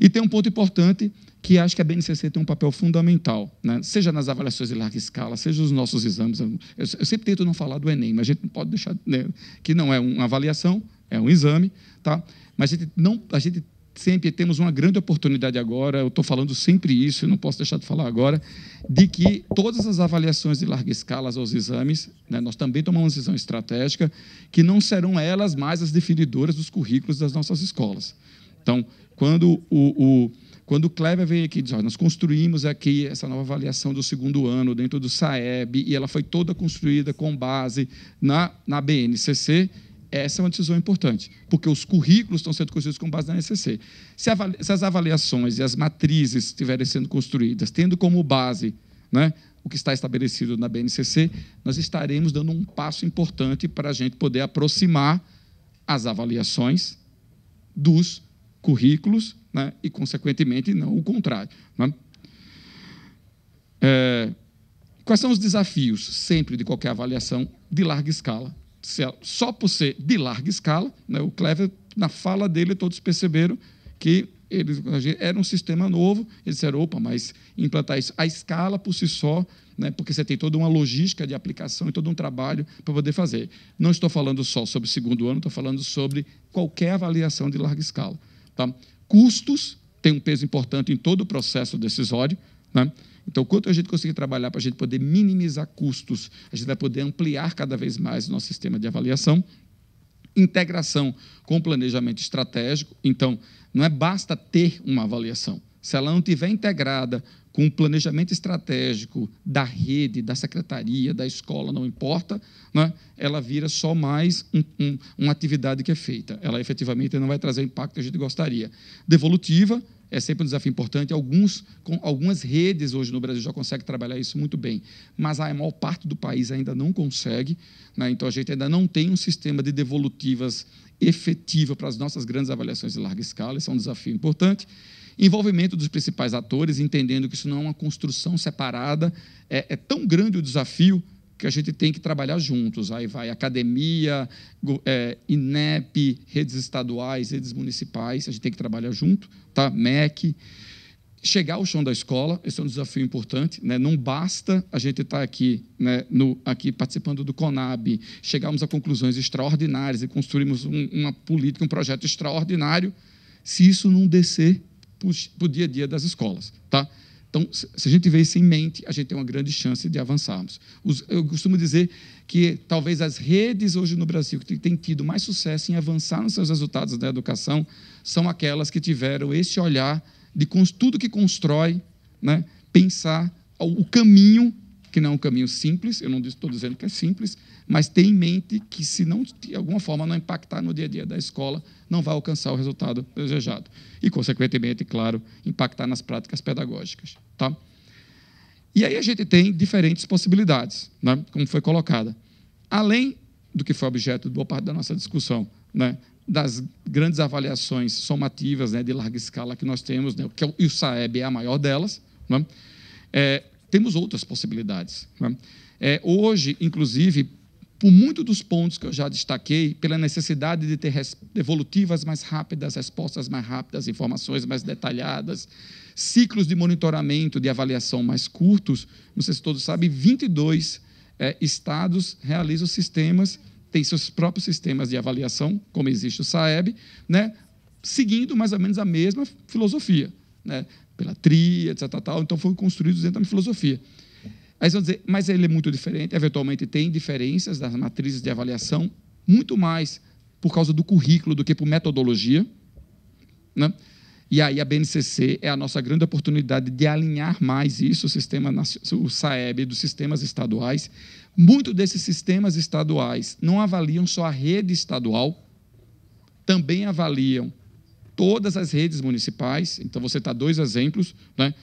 E tem um ponto importante que acho que a BNCC tem um papel fundamental, né? seja nas avaliações de larga escala, seja nos nossos exames. Eu, eu sempre tento não falar do Enem, mas a gente não pode deixar né? que não é uma avaliação, é um exame, tá? Mas a gente não, a gente sempre temos uma grande oportunidade agora, eu estou falando sempre isso, não posso deixar de falar agora, de que todas as avaliações de larga escala aos exames, né, nós também tomamos uma decisão estratégica, que não serão elas mais as definidoras dos currículos das nossas escolas. Então, quando o, o quando o Kleber veio aqui e disse, nós construímos aqui essa nova avaliação do segundo ano dentro do SAEB, e ela foi toda construída com base na, na BNCC, essa é uma decisão importante, porque os currículos estão sendo construídos com base na NCC. Se, as avaliações e as matrizes estiverem sendo construídas, tendo como base né, o que está estabelecido na BNCC, nós estaremos dando um passo importante para a gente poder aproximar as avaliações dos currículos né, e, consequentemente, não o contrário. Né? É, quais são os desafios, sempre, de qualquer avaliação de larga escala? só por ser de larga escala, né, o Clever, na fala dele, todos perceberam que eles, era um sistema novo, eles disseram, opa, mas implantar isso à escala por si só, né, porque você tem toda uma logística de aplicação e todo um trabalho para poder fazer. Não estou falando só sobre segundo ano, estou falando sobre qualquer avaliação de larga escala. Tá? Custos têm um peso importante em todo o processo decisório, né? Então, quanto a gente conseguir trabalhar para a gente poder minimizar custos, a gente vai poder ampliar cada vez mais o nosso sistema de avaliação. Integração com planejamento estratégico. Então, não é basta ter uma avaliação. Se ela não estiver integrada com o planejamento estratégico da rede, da secretaria, da escola, não importa, né? ela vira só mais um, um, uma atividade que é feita. Ela efetivamente não vai trazer o impacto que a gente gostaria. Devolutiva, é sempre um desafio importante. Alguns, com, algumas redes hoje no Brasil já conseguem trabalhar isso muito bem, mas a maior parte do país ainda não consegue. Né? Então, a gente ainda não tem um sistema de devolutivas efetiva para as nossas grandes avaliações de larga escala, isso é um desafio importante. Envolvimento dos principais atores, entendendo que isso não é uma construção separada, é, é tão grande o desafio que a gente tem que trabalhar juntos. Aí vai academia, é, INEP, redes estaduais, redes municipais, a gente tem que trabalhar junto, tá? MEC. Chegar ao chão da escola, esse é um desafio importante. Né? Não basta a gente estar tá aqui, né, no, aqui participando do CONAB, chegarmos a conclusões extraordinárias e construirmos um, uma política, um projeto extraordinário, se isso não descer para o dia a dia das escolas. Tá? Então, se a gente tiver isso em mente, a gente tem uma grande chance de avançarmos. Eu costumo dizer que talvez as redes hoje no Brasil que têm tido mais sucesso em avançar nos seus resultados da educação são aquelas que tiveram esse olhar de tudo que constrói, né, pensar o caminho que não é um caminho simples, eu não estou dizendo que é simples, mas tenha em mente que, se não, de alguma forma, não impactar no dia a dia da escola, não vai alcançar o resultado desejado. E, consequentemente, claro, impactar nas práticas pedagógicas. Tá? E aí a gente tem diferentes possibilidades, né, como foi colocada. Além do que foi objeto de boa parte da nossa discussão, né, das grandes avaliações somativas né, de larga escala que nós temos, né, que é o, e o SAEB é a maior delas, né? é, temos outras possibilidades. Né? É, hoje, inclusive, por muito dos pontos que eu já destaquei, pela necessidade de ter evolutivas mais rápidas, respostas mais rápidas, informações mais detalhadas, ciclos de monitoramento, de avaliação mais curtos, não sei se todos sabem, 22 é, estados realizam sistemas, têm seus próprios sistemas de avaliação, como existe o SAEB, né, seguindo mais ou menos a mesma filosofia. Né? pela tria, etc. Tal, então foram construídos dentro da filosofia. Aí vocês vão dizer, mas ele é muito diferente, eventualmente tem diferenças das matrizes de avaliação, muito mais por causa do currículo do que por metodologia. Né? E aí a BNCC é a nossa grande oportunidade de alinhar mais isso, o sistema o SAEB dos sistemas estaduais. Muito desses sistemas estaduais não avaliam só a rede estadual, também avaliam todas as redes municipais. Então, você está dois exemplos, né?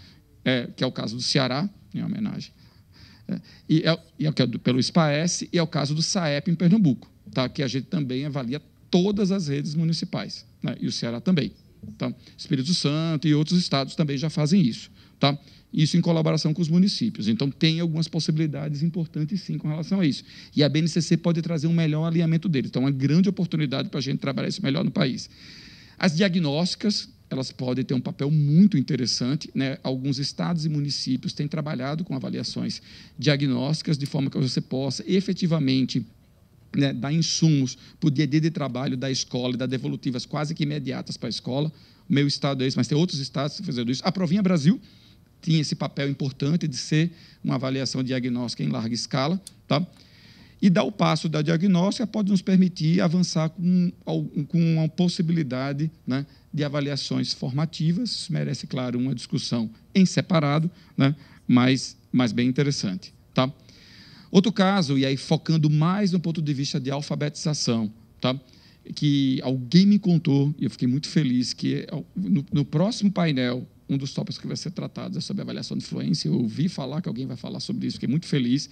É, que é o caso do Ceará, em homenagem, é, e, é, e é, é pelo SPAES, e é o caso do SAEP em Pernambuco, tá? que a gente também avalia todas as redes municipais, né? e o Ceará também. Então, Espírito Santo e outros estados também já fazem isso. Tá? Isso em colaboração com os municípios. Então, tem algumas possibilidades importantes, sim, com relação a isso. E a BNCC pode trazer um melhor alinhamento dele. Então, é uma grande oportunidade para a gente trabalhar isso melhor no país. As diagnósticas, elas podem ter um papel muito interessante. Né? Alguns estados e municípios têm trabalhado com avaliações diagnósticas de forma que você possa efetivamente né, dar insumos para o dia a dia de trabalho da escola e dar devolutivas quase que imediatas para a escola. O meu estado é esse, mas tem outros estados fazendo isso. A Provinha Brasil tinha esse papel importante de ser uma avaliação diagnóstica em larga escala. Tá? E dar o passo da diagnóstica pode nos permitir avançar com, com uma possibilidade né, de avaliações formativas. Isso merece, claro, uma discussão em separado, né, mas, mas bem interessante. Tá? Outro caso, e aí focando mais no ponto de vista de alfabetização, tá? que alguém me contou, e eu fiquei muito feliz, que é no, no próximo painel, um dos tópicos que vai ser tratado é sobre avaliação de fluência. Eu ouvi falar que alguém vai falar sobre isso, fiquei muito feliz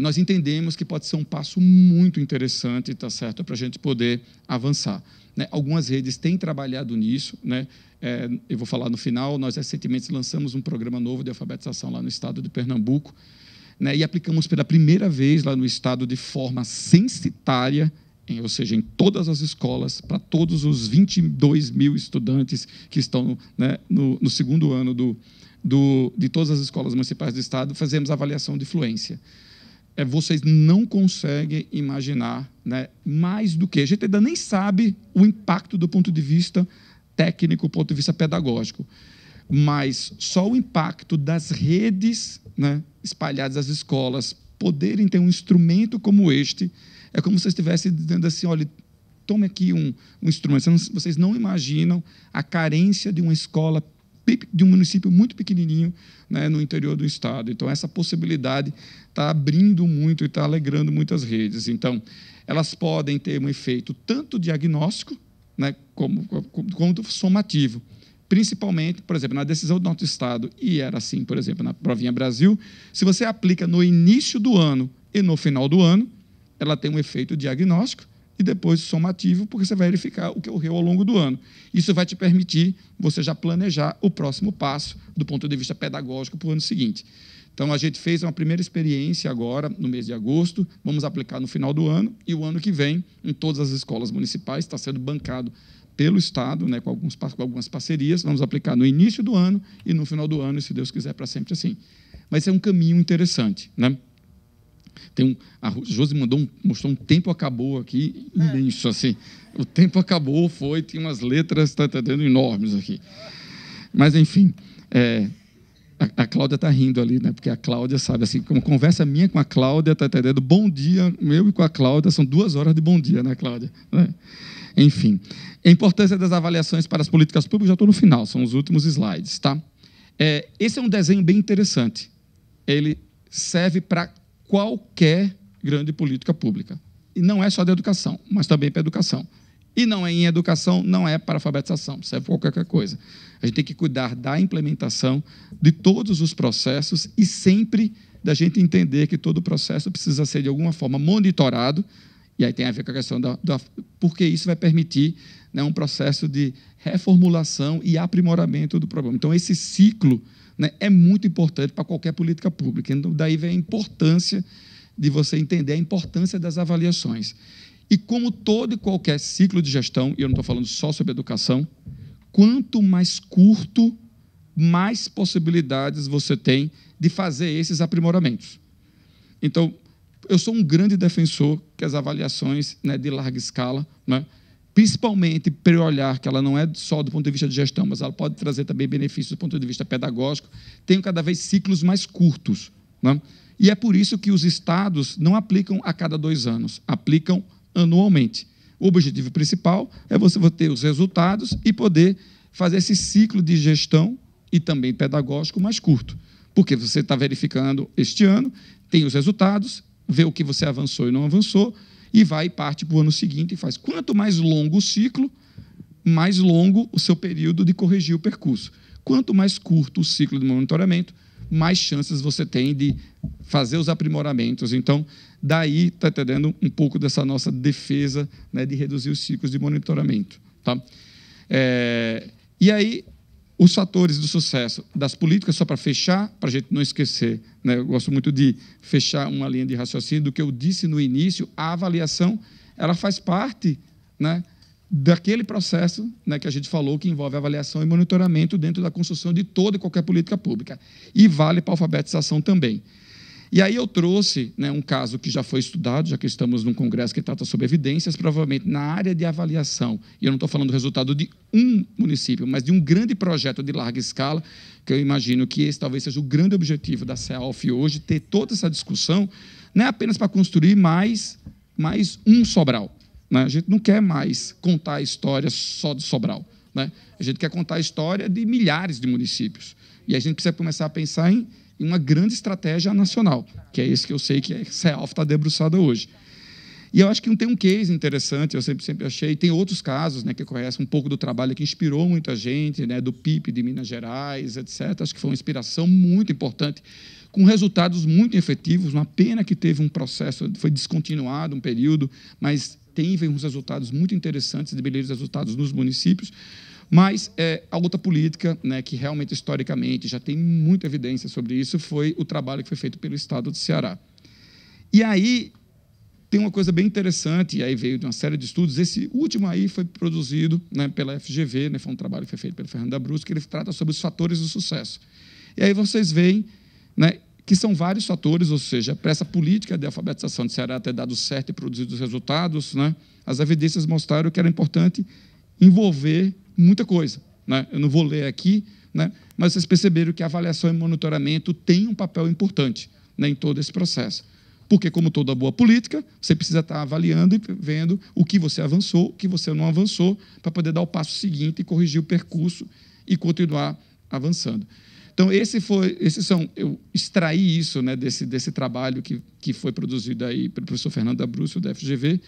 nós entendemos que pode ser um passo muito interessante, tá certo, para a gente poder avançar. Né? Algumas redes têm trabalhado nisso, né? É, eu vou falar no final. Nós recentemente lançamos um programa novo de alfabetização lá no estado de Pernambuco, né? E aplicamos pela primeira vez lá no estado de forma censitária ou seja, em todas as escolas, para todos os 22 mil estudantes que estão né, no, no, segundo ano do, do, de todas as escolas municipais do Estado, fazemos avaliação de fluência é, vocês não conseguem imaginar né, mais do que. A gente ainda nem sabe o impacto do ponto de vista técnico, do ponto de vista pedagógico. Mas só o impacto das redes né, espalhadas às escolas poderem ter um instrumento como este, é como se estivessem dizendo assim: olha, tome aqui um, um instrumento. Vocês não, vocês não imaginam a carência de uma escola de um município muito pequenininho né, no interior do estado. Então, essa possibilidade está abrindo muito e está alegrando muitas redes. Então, elas podem ter um efeito tanto diagnóstico né, como, como, como somativo. Principalmente, por exemplo, na decisão do nosso estado, e era assim, por exemplo, na Provinha Brasil, se você aplica no início do ano e no final do ano, ela tem um efeito diagnóstico e depois o somativo, porque você vai verificar o que ocorreu ao longo do ano. Isso vai te permitir você já planejar o próximo passo do ponto de vista pedagógico para o ano seguinte. Então, a gente fez uma primeira experiência agora, no mês de agosto, vamos aplicar no final do ano, e o ano que vem, em todas as escolas municipais, está sendo bancado pelo Estado, né, com, alguns, com algumas parcerias, vamos aplicar no início do ano e no final do ano, se Deus quiser, para sempre assim. Mas é um caminho interessante, né? Tem um, a Josi mandou um, mostrou um tempo acabou aqui imenso, é. assim. O tempo acabou, foi, tem umas letras tá, tá, tendo tá, enormes aqui. Mas, enfim, é, a, a Cláudia está rindo ali, né? Porque a Cláudia sabe, assim, como conversa minha com a Cláudia, está entendendo? Tá, tá, bom dia, meu e com a Cláudia, são duas horas de bom dia, né, Cláudia? Né? Enfim, a importância das avaliações para as políticas públicas, já estou no final, são os últimos slides, tá? É, esse é um desenho bem interessante. Ele serve para qualquer grande política pública. E não é só da educação, mas também para a educação. E não é em educação, não é para alfabetização, serve para qualquer coisa. A gente tem que cuidar da implementação de todos os processos e sempre da gente entender que todo o processo precisa ser, de alguma forma, monitorado. E aí tem a ver com a questão da. da porque isso vai permitir né, um processo de reformulação e aprimoramento do problema. Então, esse ciclo né, é muito importante para qualquer política pública. Então, daí vem a importância de você entender a importância das avaliações. E como todo e qualquer ciclo de gestão, e eu não estou falando só sobre educação, quanto mais curto, mais possibilidades você tem de fazer esses aprimoramentos. Então, eu sou um grande defensor que as avaliações né, de larga escala, né, principalmente para olhar que ela não é só do ponto de vista de gestão, mas ela pode trazer também benefícios do ponto de vista pedagógico, tenham cada vez ciclos mais curtos. Né? E é por isso que os estados não aplicam a cada dois anos, aplicam anualmente. O objetivo principal é você ter os resultados e poder fazer esse ciclo de gestão e também pedagógico mais curto. Porque você está verificando este ano, tem os resultados, vê o que você avançou e não avançou, e vai e parte para o ano seguinte e faz. Quanto mais longo o ciclo, mais longo o seu período de corrigir o percurso. Quanto mais curto o ciclo de monitoramento, mais chances você tem de fazer os aprimoramentos. Então, daí está entendendo um pouco dessa nossa defesa né, de reduzir os ciclos de monitoramento. Tá? É, e aí, os fatores do sucesso das políticas, só para fechar, para a gente não esquecer, né? eu gosto muito de fechar uma linha de raciocínio do que eu disse no início, a avaliação ela faz parte né, daquele processo né, que a gente falou que envolve avaliação e monitoramento dentro da construção de toda e qualquer política pública. E vale para a alfabetização também. E aí eu trouxe né, um caso que já foi estudado, já que estamos num congresso que trata sobre evidências, provavelmente na área de avaliação, e eu não estou falando do resultado de um município, mas de um grande projeto de larga escala, que eu imagino que esse talvez seja o grande objetivo da CEALF hoje, ter toda essa discussão, não é apenas para construir mais, mais um Sobral. Né? A gente não quer mais contar a história só de Sobral. Né? A gente quer contar a história de milhares de municípios. E a gente precisa começar a pensar em e uma grande estratégia nacional, que é isso que eu sei que a é, CEALF é está debruçada hoje. E eu acho que não tem um case interessante, eu sempre, sempre achei. Tem outros casos né, que conhecem um pouco do trabalho que inspirou muita gente, né, do PIB de Minas Gerais, etc. Acho que foi uma inspiração muito importante, com resultados muito efetivos. Uma pena que teve um processo, foi descontinuado um período, mas tem uns resultados muito interessantes de melhores resultados nos municípios. Mas é, a outra política, né, que realmente historicamente já tem muita evidência sobre isso, foi o trabalho que foi feito pelo Estado do Ceará. E aí tem uma coisa bem interessante, e aí veio de uma série de estudos. Esse último aí foi produzido né, pela FGV, né, foi um trabalho que foi feito pelo Fernando Abruzzo, que ele trata sobre os fatores do sucesso. E aí vocês veem né, que são vários fatores, ou seja, para essa política de alfabetização do Ceará ter dado certo e produzido os resultados, né, as evidências mostraram que era importante envolver muita coisa. Né? Eu não vou ler aqui, né? mas vocês perceberam que a avaliação e monitoramento têm um papel importante né, em todo esse processo. Porque, como toda boa política, você precisa estar avaliando e vendo o que você avançou, o que você não avançou, para poder dar o passo seguinte e corrigir o percurso e continuar avançando. Então, esse foi, esses são, eu extraí isso né, desse, desse trabalho que, que foi produzido aí pelo professor Fernando Abruzzo, da FGV,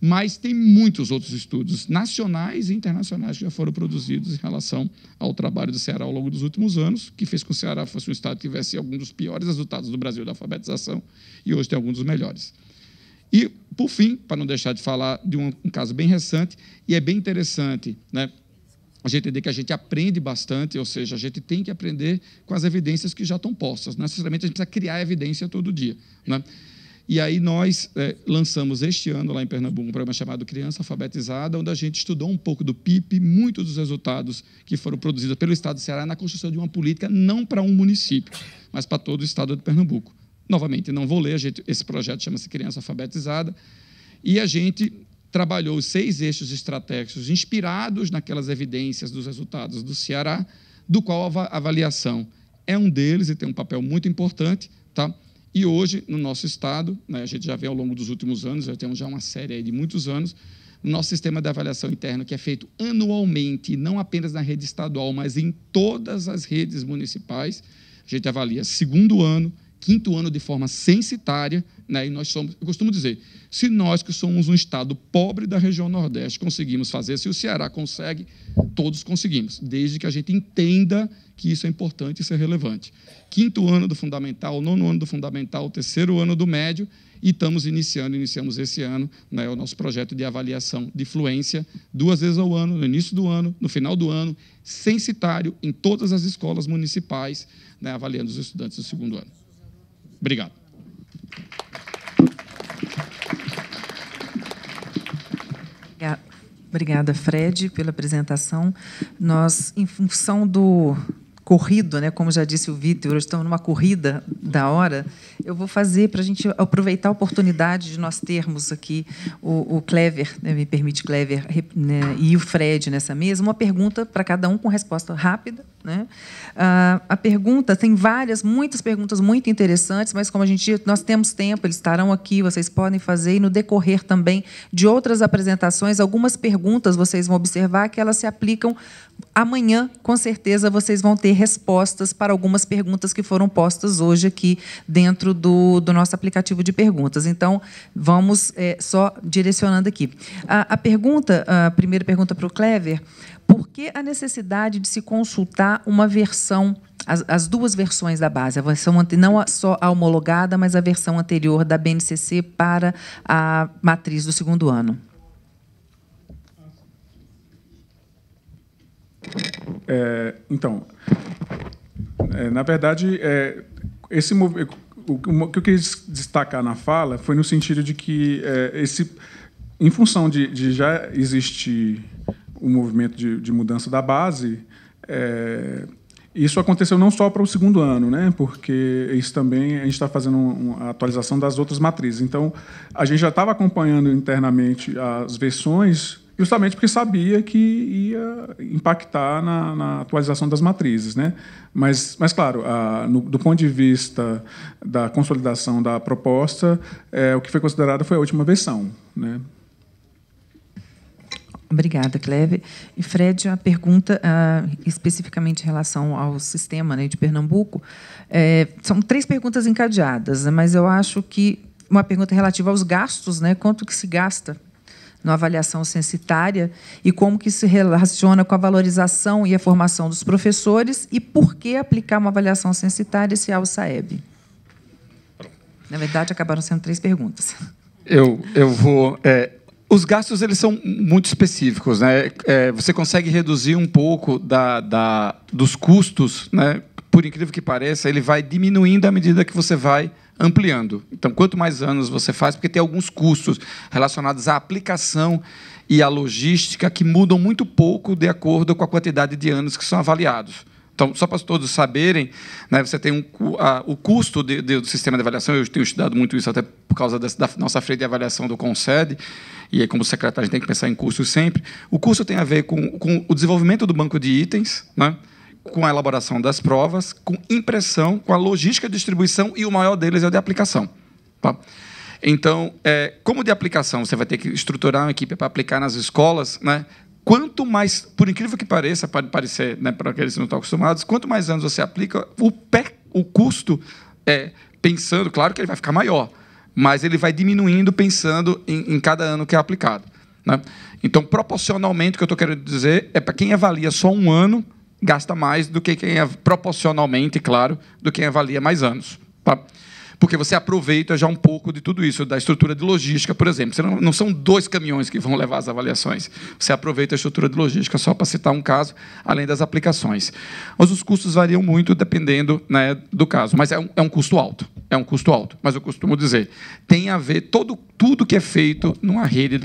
mas tem muitos outros estudos nacionais e internacionais que já foram produzidos em relação ao trabalho do Ceará ao longo dos últimos anos, que fez com que o Ceará fosse um estado que tivesse alguns dos piores resultados do Brasil da alfabetização e hoje tem alguns dos melhores. E, por fim, para não deixar de falar de um, um caso bem recente, e é bem interessante, né? a gente entender que a gente aprende bastante, ou seja, a gente tem que aprender com as evidências que já estão postas. Não necessariamente a gente precisa criar evidência todo dia. Né? E aí nós é, lançamos este ano, lá em Pernambuco, um programa chamado Criança Alfabetizada, onde a gente estudou um pouco do PIB, muitos dos resultados que foram produzidos pelo Estado do Ceará na construção de uma política não para um município, mas para todo o Estado de Pernambuco. Novamente, não vou ler, gente, esse projeto chama-se Criança Alfabetizada, e a gente trabalhou seis eixos estratégicos inspirados naquelas evidências dos resultados do Ceará, do qual a avaliação é um deles e tem um papel muito importante, tá? E hoje, no nosso estado, né, a gente já vê ao longo dos últimos anos, já temos já uma série de muitos anos, nosso sistema de avaliação interna que é feito anualmente, não apenas na rede estadual, mas em todas as redes municipais, a gente avalia segundo ano, quinto ano de forma censitária, né? E nós somos, eu costumo dizer, se nós que somos um estado pobre da região Nordeste conseguimos fazer, se o Ceará consegue, todos conseguimos, desde que a gente entenda que isso é importante, isso é relevante. Quinto ano do fundamental, nono ano do fundamental, terceiro ano do médio, e estamos iniciando, iniciamos esse ano, né, o nosso projeto de avaliação de fluência, duas vezes ao ano, no início do ano, no final do ano, censitário, em todas as escolas municipais, né, avaliando os estudantes do segundo ano. Obrigado. Obrigada, Fred, pela apresentação. Nós, em função do corrido, né, como já disse o Vitor, estamos numa corrida da hora, eu vou fazer para a gente aproveitar a oportunidade de nós termos aqui o, o Clever, né, me permite Clever, né, e o Fred nessa mesa, uma pergunta para cada um com resposta rápida né? Ah, a pergunta, tem várias, muitas perguntas muito interessantes, mas como a gente, nós temos tempo, eles estarão aqui, vocês podem fazer, e no decorrer também de outras apresentações, algumas perguntas vocês vão observar que elas se aplicam amanhã, com certeza, vocês vão ter respostas para algumas perguntas que foram postas hoje aqui dentro do, do nosso aplicativo de perguntas. Então, vamos é, só direcionando aqui. A, a pergunta, a primeira pergunta para o Clever, por que a necessidade de se consultar uma versão, as, as duas versões da base, a versão não só a homologada, mas a versão anterior da BNCC para a matriz do segundo ano? É, então, é, na verdade, é, esse o que eu quis destacar na fala foi no sentido de que é, esse, em função de, de já existir o movimento de, de mudança da base, é, isso aconteceu não só para o segundo ano, né? porque isso também a gente está fazendo uma atualização das outras matrizes. Então, a gente já estava acompanhando internamente as versões justamente porque sabia que ia impactar na, na, atualização das matrizes. Né? Mas, mas claro, a, no, do ponto de vista da consolidação da proposta, é, o que foi considerado foi a última versão. Né? Obrigada, Cleve. E Fred, a pergunta ah, especificamente em relação ao sistema né, de Pernambuco. É, são três perguntas encadeadas, mas eu acho que uma pergunta relativa aos gastos, né, quanto que se gasta na avaliação censitária e como que se relaciona com a valorização e a formação dos professores e por que aplicar uma avaliação censitária se há o SAEB. Na verdade, acabaram sendo três perguntas. Eu, eu vou... É os gastos eles são muito específicos, né? É, você consegue reduzir um pouco da, da, dos custos, né? Por incrível que pareça, ele vai diminuindo à medida que você vai ampliando. Então, quanto mais anos você faz, porque tem alguns custos relacionados à aplicação e à logística que mudam muito pouco de acordo com a quantidade de anos que são avaliados. Então, só para todos saberem, né, você tem um, a, o custo de, de, do sistema de avaliação, eu tenho estudado muito isso até por causa da nossa frente de avaliação do CONSED, e aí, como secretário, a gente tem que pensar em custo sempre. O custo tem a ver com, com o desenvolvimento do banco de itens, né, com a elaboração das provas, com impressão, com a logística de distribuição, e o maior deles é o de aplicação. Tá? Então, é, como de aplicação, você vai ter que estruturar uma equipe para aplicar nas escolas, né? quanto mais, por incrível que pareça, pode parecer né, para aqueles que não estão acostumados, quanto mais anos você aplica, o, pé, o custo, é, pensando, claro que ele vai ficar maior, mas ele vai diminuindo pensando em, em cada ano que é aplicado. Né? Então, proporcionalmente, o que eu estou querendo dizer é para quem avalia só um ano, gasta mais do que quem é proporcionalmente, claro, do que quem avalia mais anos. Tá? porque você aproveita já um pouco de tudo isso, da estrutura de logística, por exemplo. Não, não, são dois caminhões que vão levar as avaliações. Você aproveita a estrutura de logística, só para citar um caso, além das aplicações. Mas os custos variam muito dependendo né, do caso. Mas é um, é um custo alto. É um custo alto. Mas eu costumo dizer, tem a ver, todo, tudo que é feito numa rede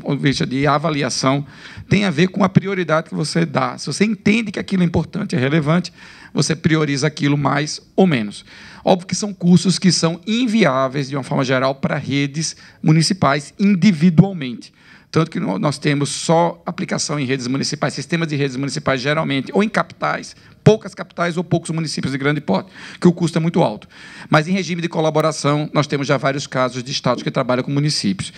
de avaliação tem a ver com a prioridade que você dá. Se você entende que aquilo é importante, é relevante, você prioriza aquilo mais ou menos. Óbvio que são cursos que são inviáveis, de uma forma geral, para redes municipais individualmente. Tanto que nós temos só aplicação em redes municipais, sistemas de redes municipais geralmente, ou em capitais, poucas capitais ou poucos municípios de grande porte, que o custo é muito alto. Mas em regime de colaboração, nós temos já vários casos de estados que trabalham com municípios.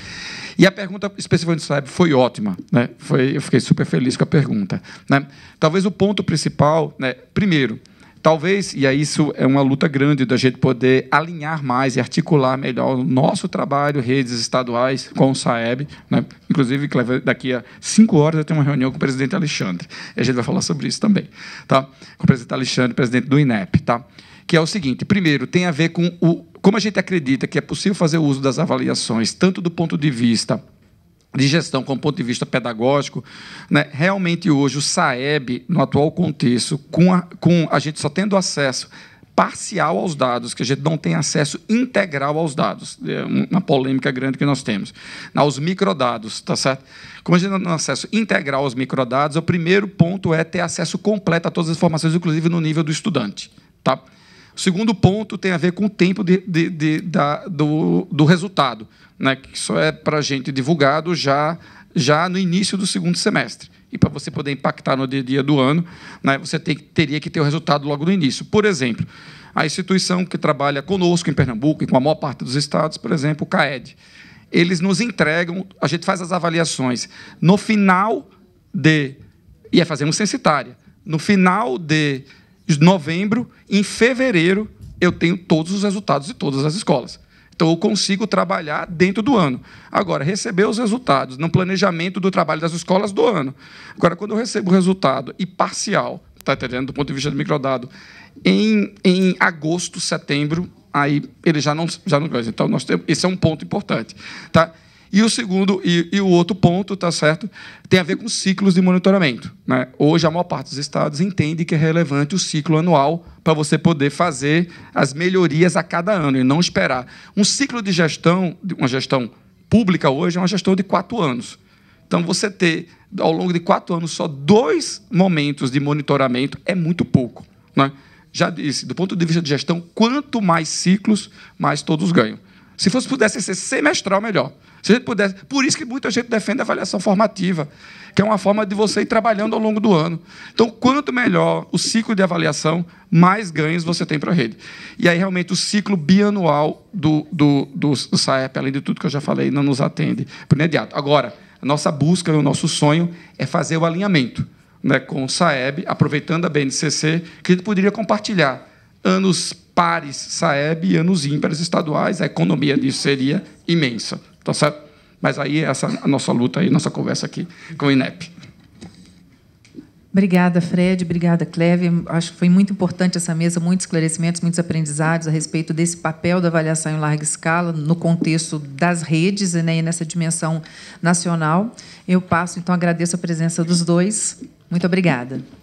E a pergunta especificamente do SAEB foi ótima. Né? Foi, eu fiquei super feliz com a pergunta. Né? Talvez o ponto principal, né? primeiro, Talvez, e aí isso é uma luta grande da gente poder alinhar mais e articular melhor o nosso trabalho, redes estaduais, com o Saeb. Né? Inclusive, daqui a cinco horas eu tenho uma reunião com o presidente Alexandre. E a gente vai falar sobre isso também. Tá? Com o presidente Alexandre, presidente do INEP. Tá? Que é o seguinte: primeiro, tem a ver com o. Como a gente acredita que é possível fazer o uso das avaliações, tanto do ponto de vista de gestão como ponto de vista pedagógico, né, realmente hoje o SAEB, no atual contexto, com a, com a gente só tendo acesso parcial aos dados, que a gente não tem acesso integral aos dados. É uma polêmica grande que nós temos. Aos microdados, tá certo? Como a gente não tem acesso integral aos microdados, o primeiro ponto é ter acesso completo a todas as informações, inclusive no nível do estudante. Tá? O segundo ponto tem a ver com o tempo de, de, de, da, do, do resultado, né? que só é para a gente divulgado já, já no início do segundo semestre. E para você poder impactar no dia a dia do ano, né, você tem, teria que ter o resultado logo no início. Por exemplo, a instituição que trabalha conosco em Pernambuco e com a maior parte dos estados, por exemplo, o CAED, eles nos entregam, a gente faz as avaliações no final de. E é fazemos censitária. No final de de novembro, em fevereiro, eu tenho todos os resultados de todas as escolas. Então, eu consigo trabalhar dentro do ano. Agora, receber os resultados no planejamento do trabalho das escolas do ano. Agora, quando eu recebo o resultado e parcial, está entendendo? Do ponto de vista do microdado, em, em agosto, setembro, aí ele já não já não gosta. Então nós temos, esse é um ponto importante, tá? E o segundo e, e o outro ponto, tá certo, tem a ver com ciclos de monitoramento. Né? Hoje a maior parte dos estados entende que é relevante o ciclo anual para você poder fazer as melhorias a cada ano e não esperar. Um ciclo de gestão, uma gestão pública hoje é uma gestão de quatro anos. Então, você ter, ao longo de quatro anos, só dois momentos de monitoramento é muito pouco. Né? Já disse, do ponto de vista de gestão, quanto mais ciclos, mais todos ganham. Se fosse pudesse ser semestral, melhor. Se a gente pudesse. Por isso que muita gente defende a avaliação formativa, que é uma forma de você ir trabalhando ao longo do ano. Então, quanto melhor o ciclo de avaliação, mais ganhos você tem para a rede. E aí, realmente, o ciclo bianual do, do, do, do SAEP, além de tudo que eu já falei, não nos atende o imediato. Agora, a nossa busca e o nosso sonho é fazer o alinhamento né, com o SAEB, aproveitando a BNCC, que a gente poderia compartilhar anos pares Saeb e anos ímpares estaduais, a economia disso seria imensa, tá certo? Mas aí é essa é a nossa luta aí, nossa conversa aqui com o INEP. Obrigada, Fred. Obrigada, Cleve. Acho que foi muito importante essa mesa, muitos esclarecimentos, muitos aprendizados a respeito desse papel da avaliação em larga escala no contexto das redes né, e nessa dimensão nacional. Eu passo, então, agradeço a presença dos dois. Muito obrigada.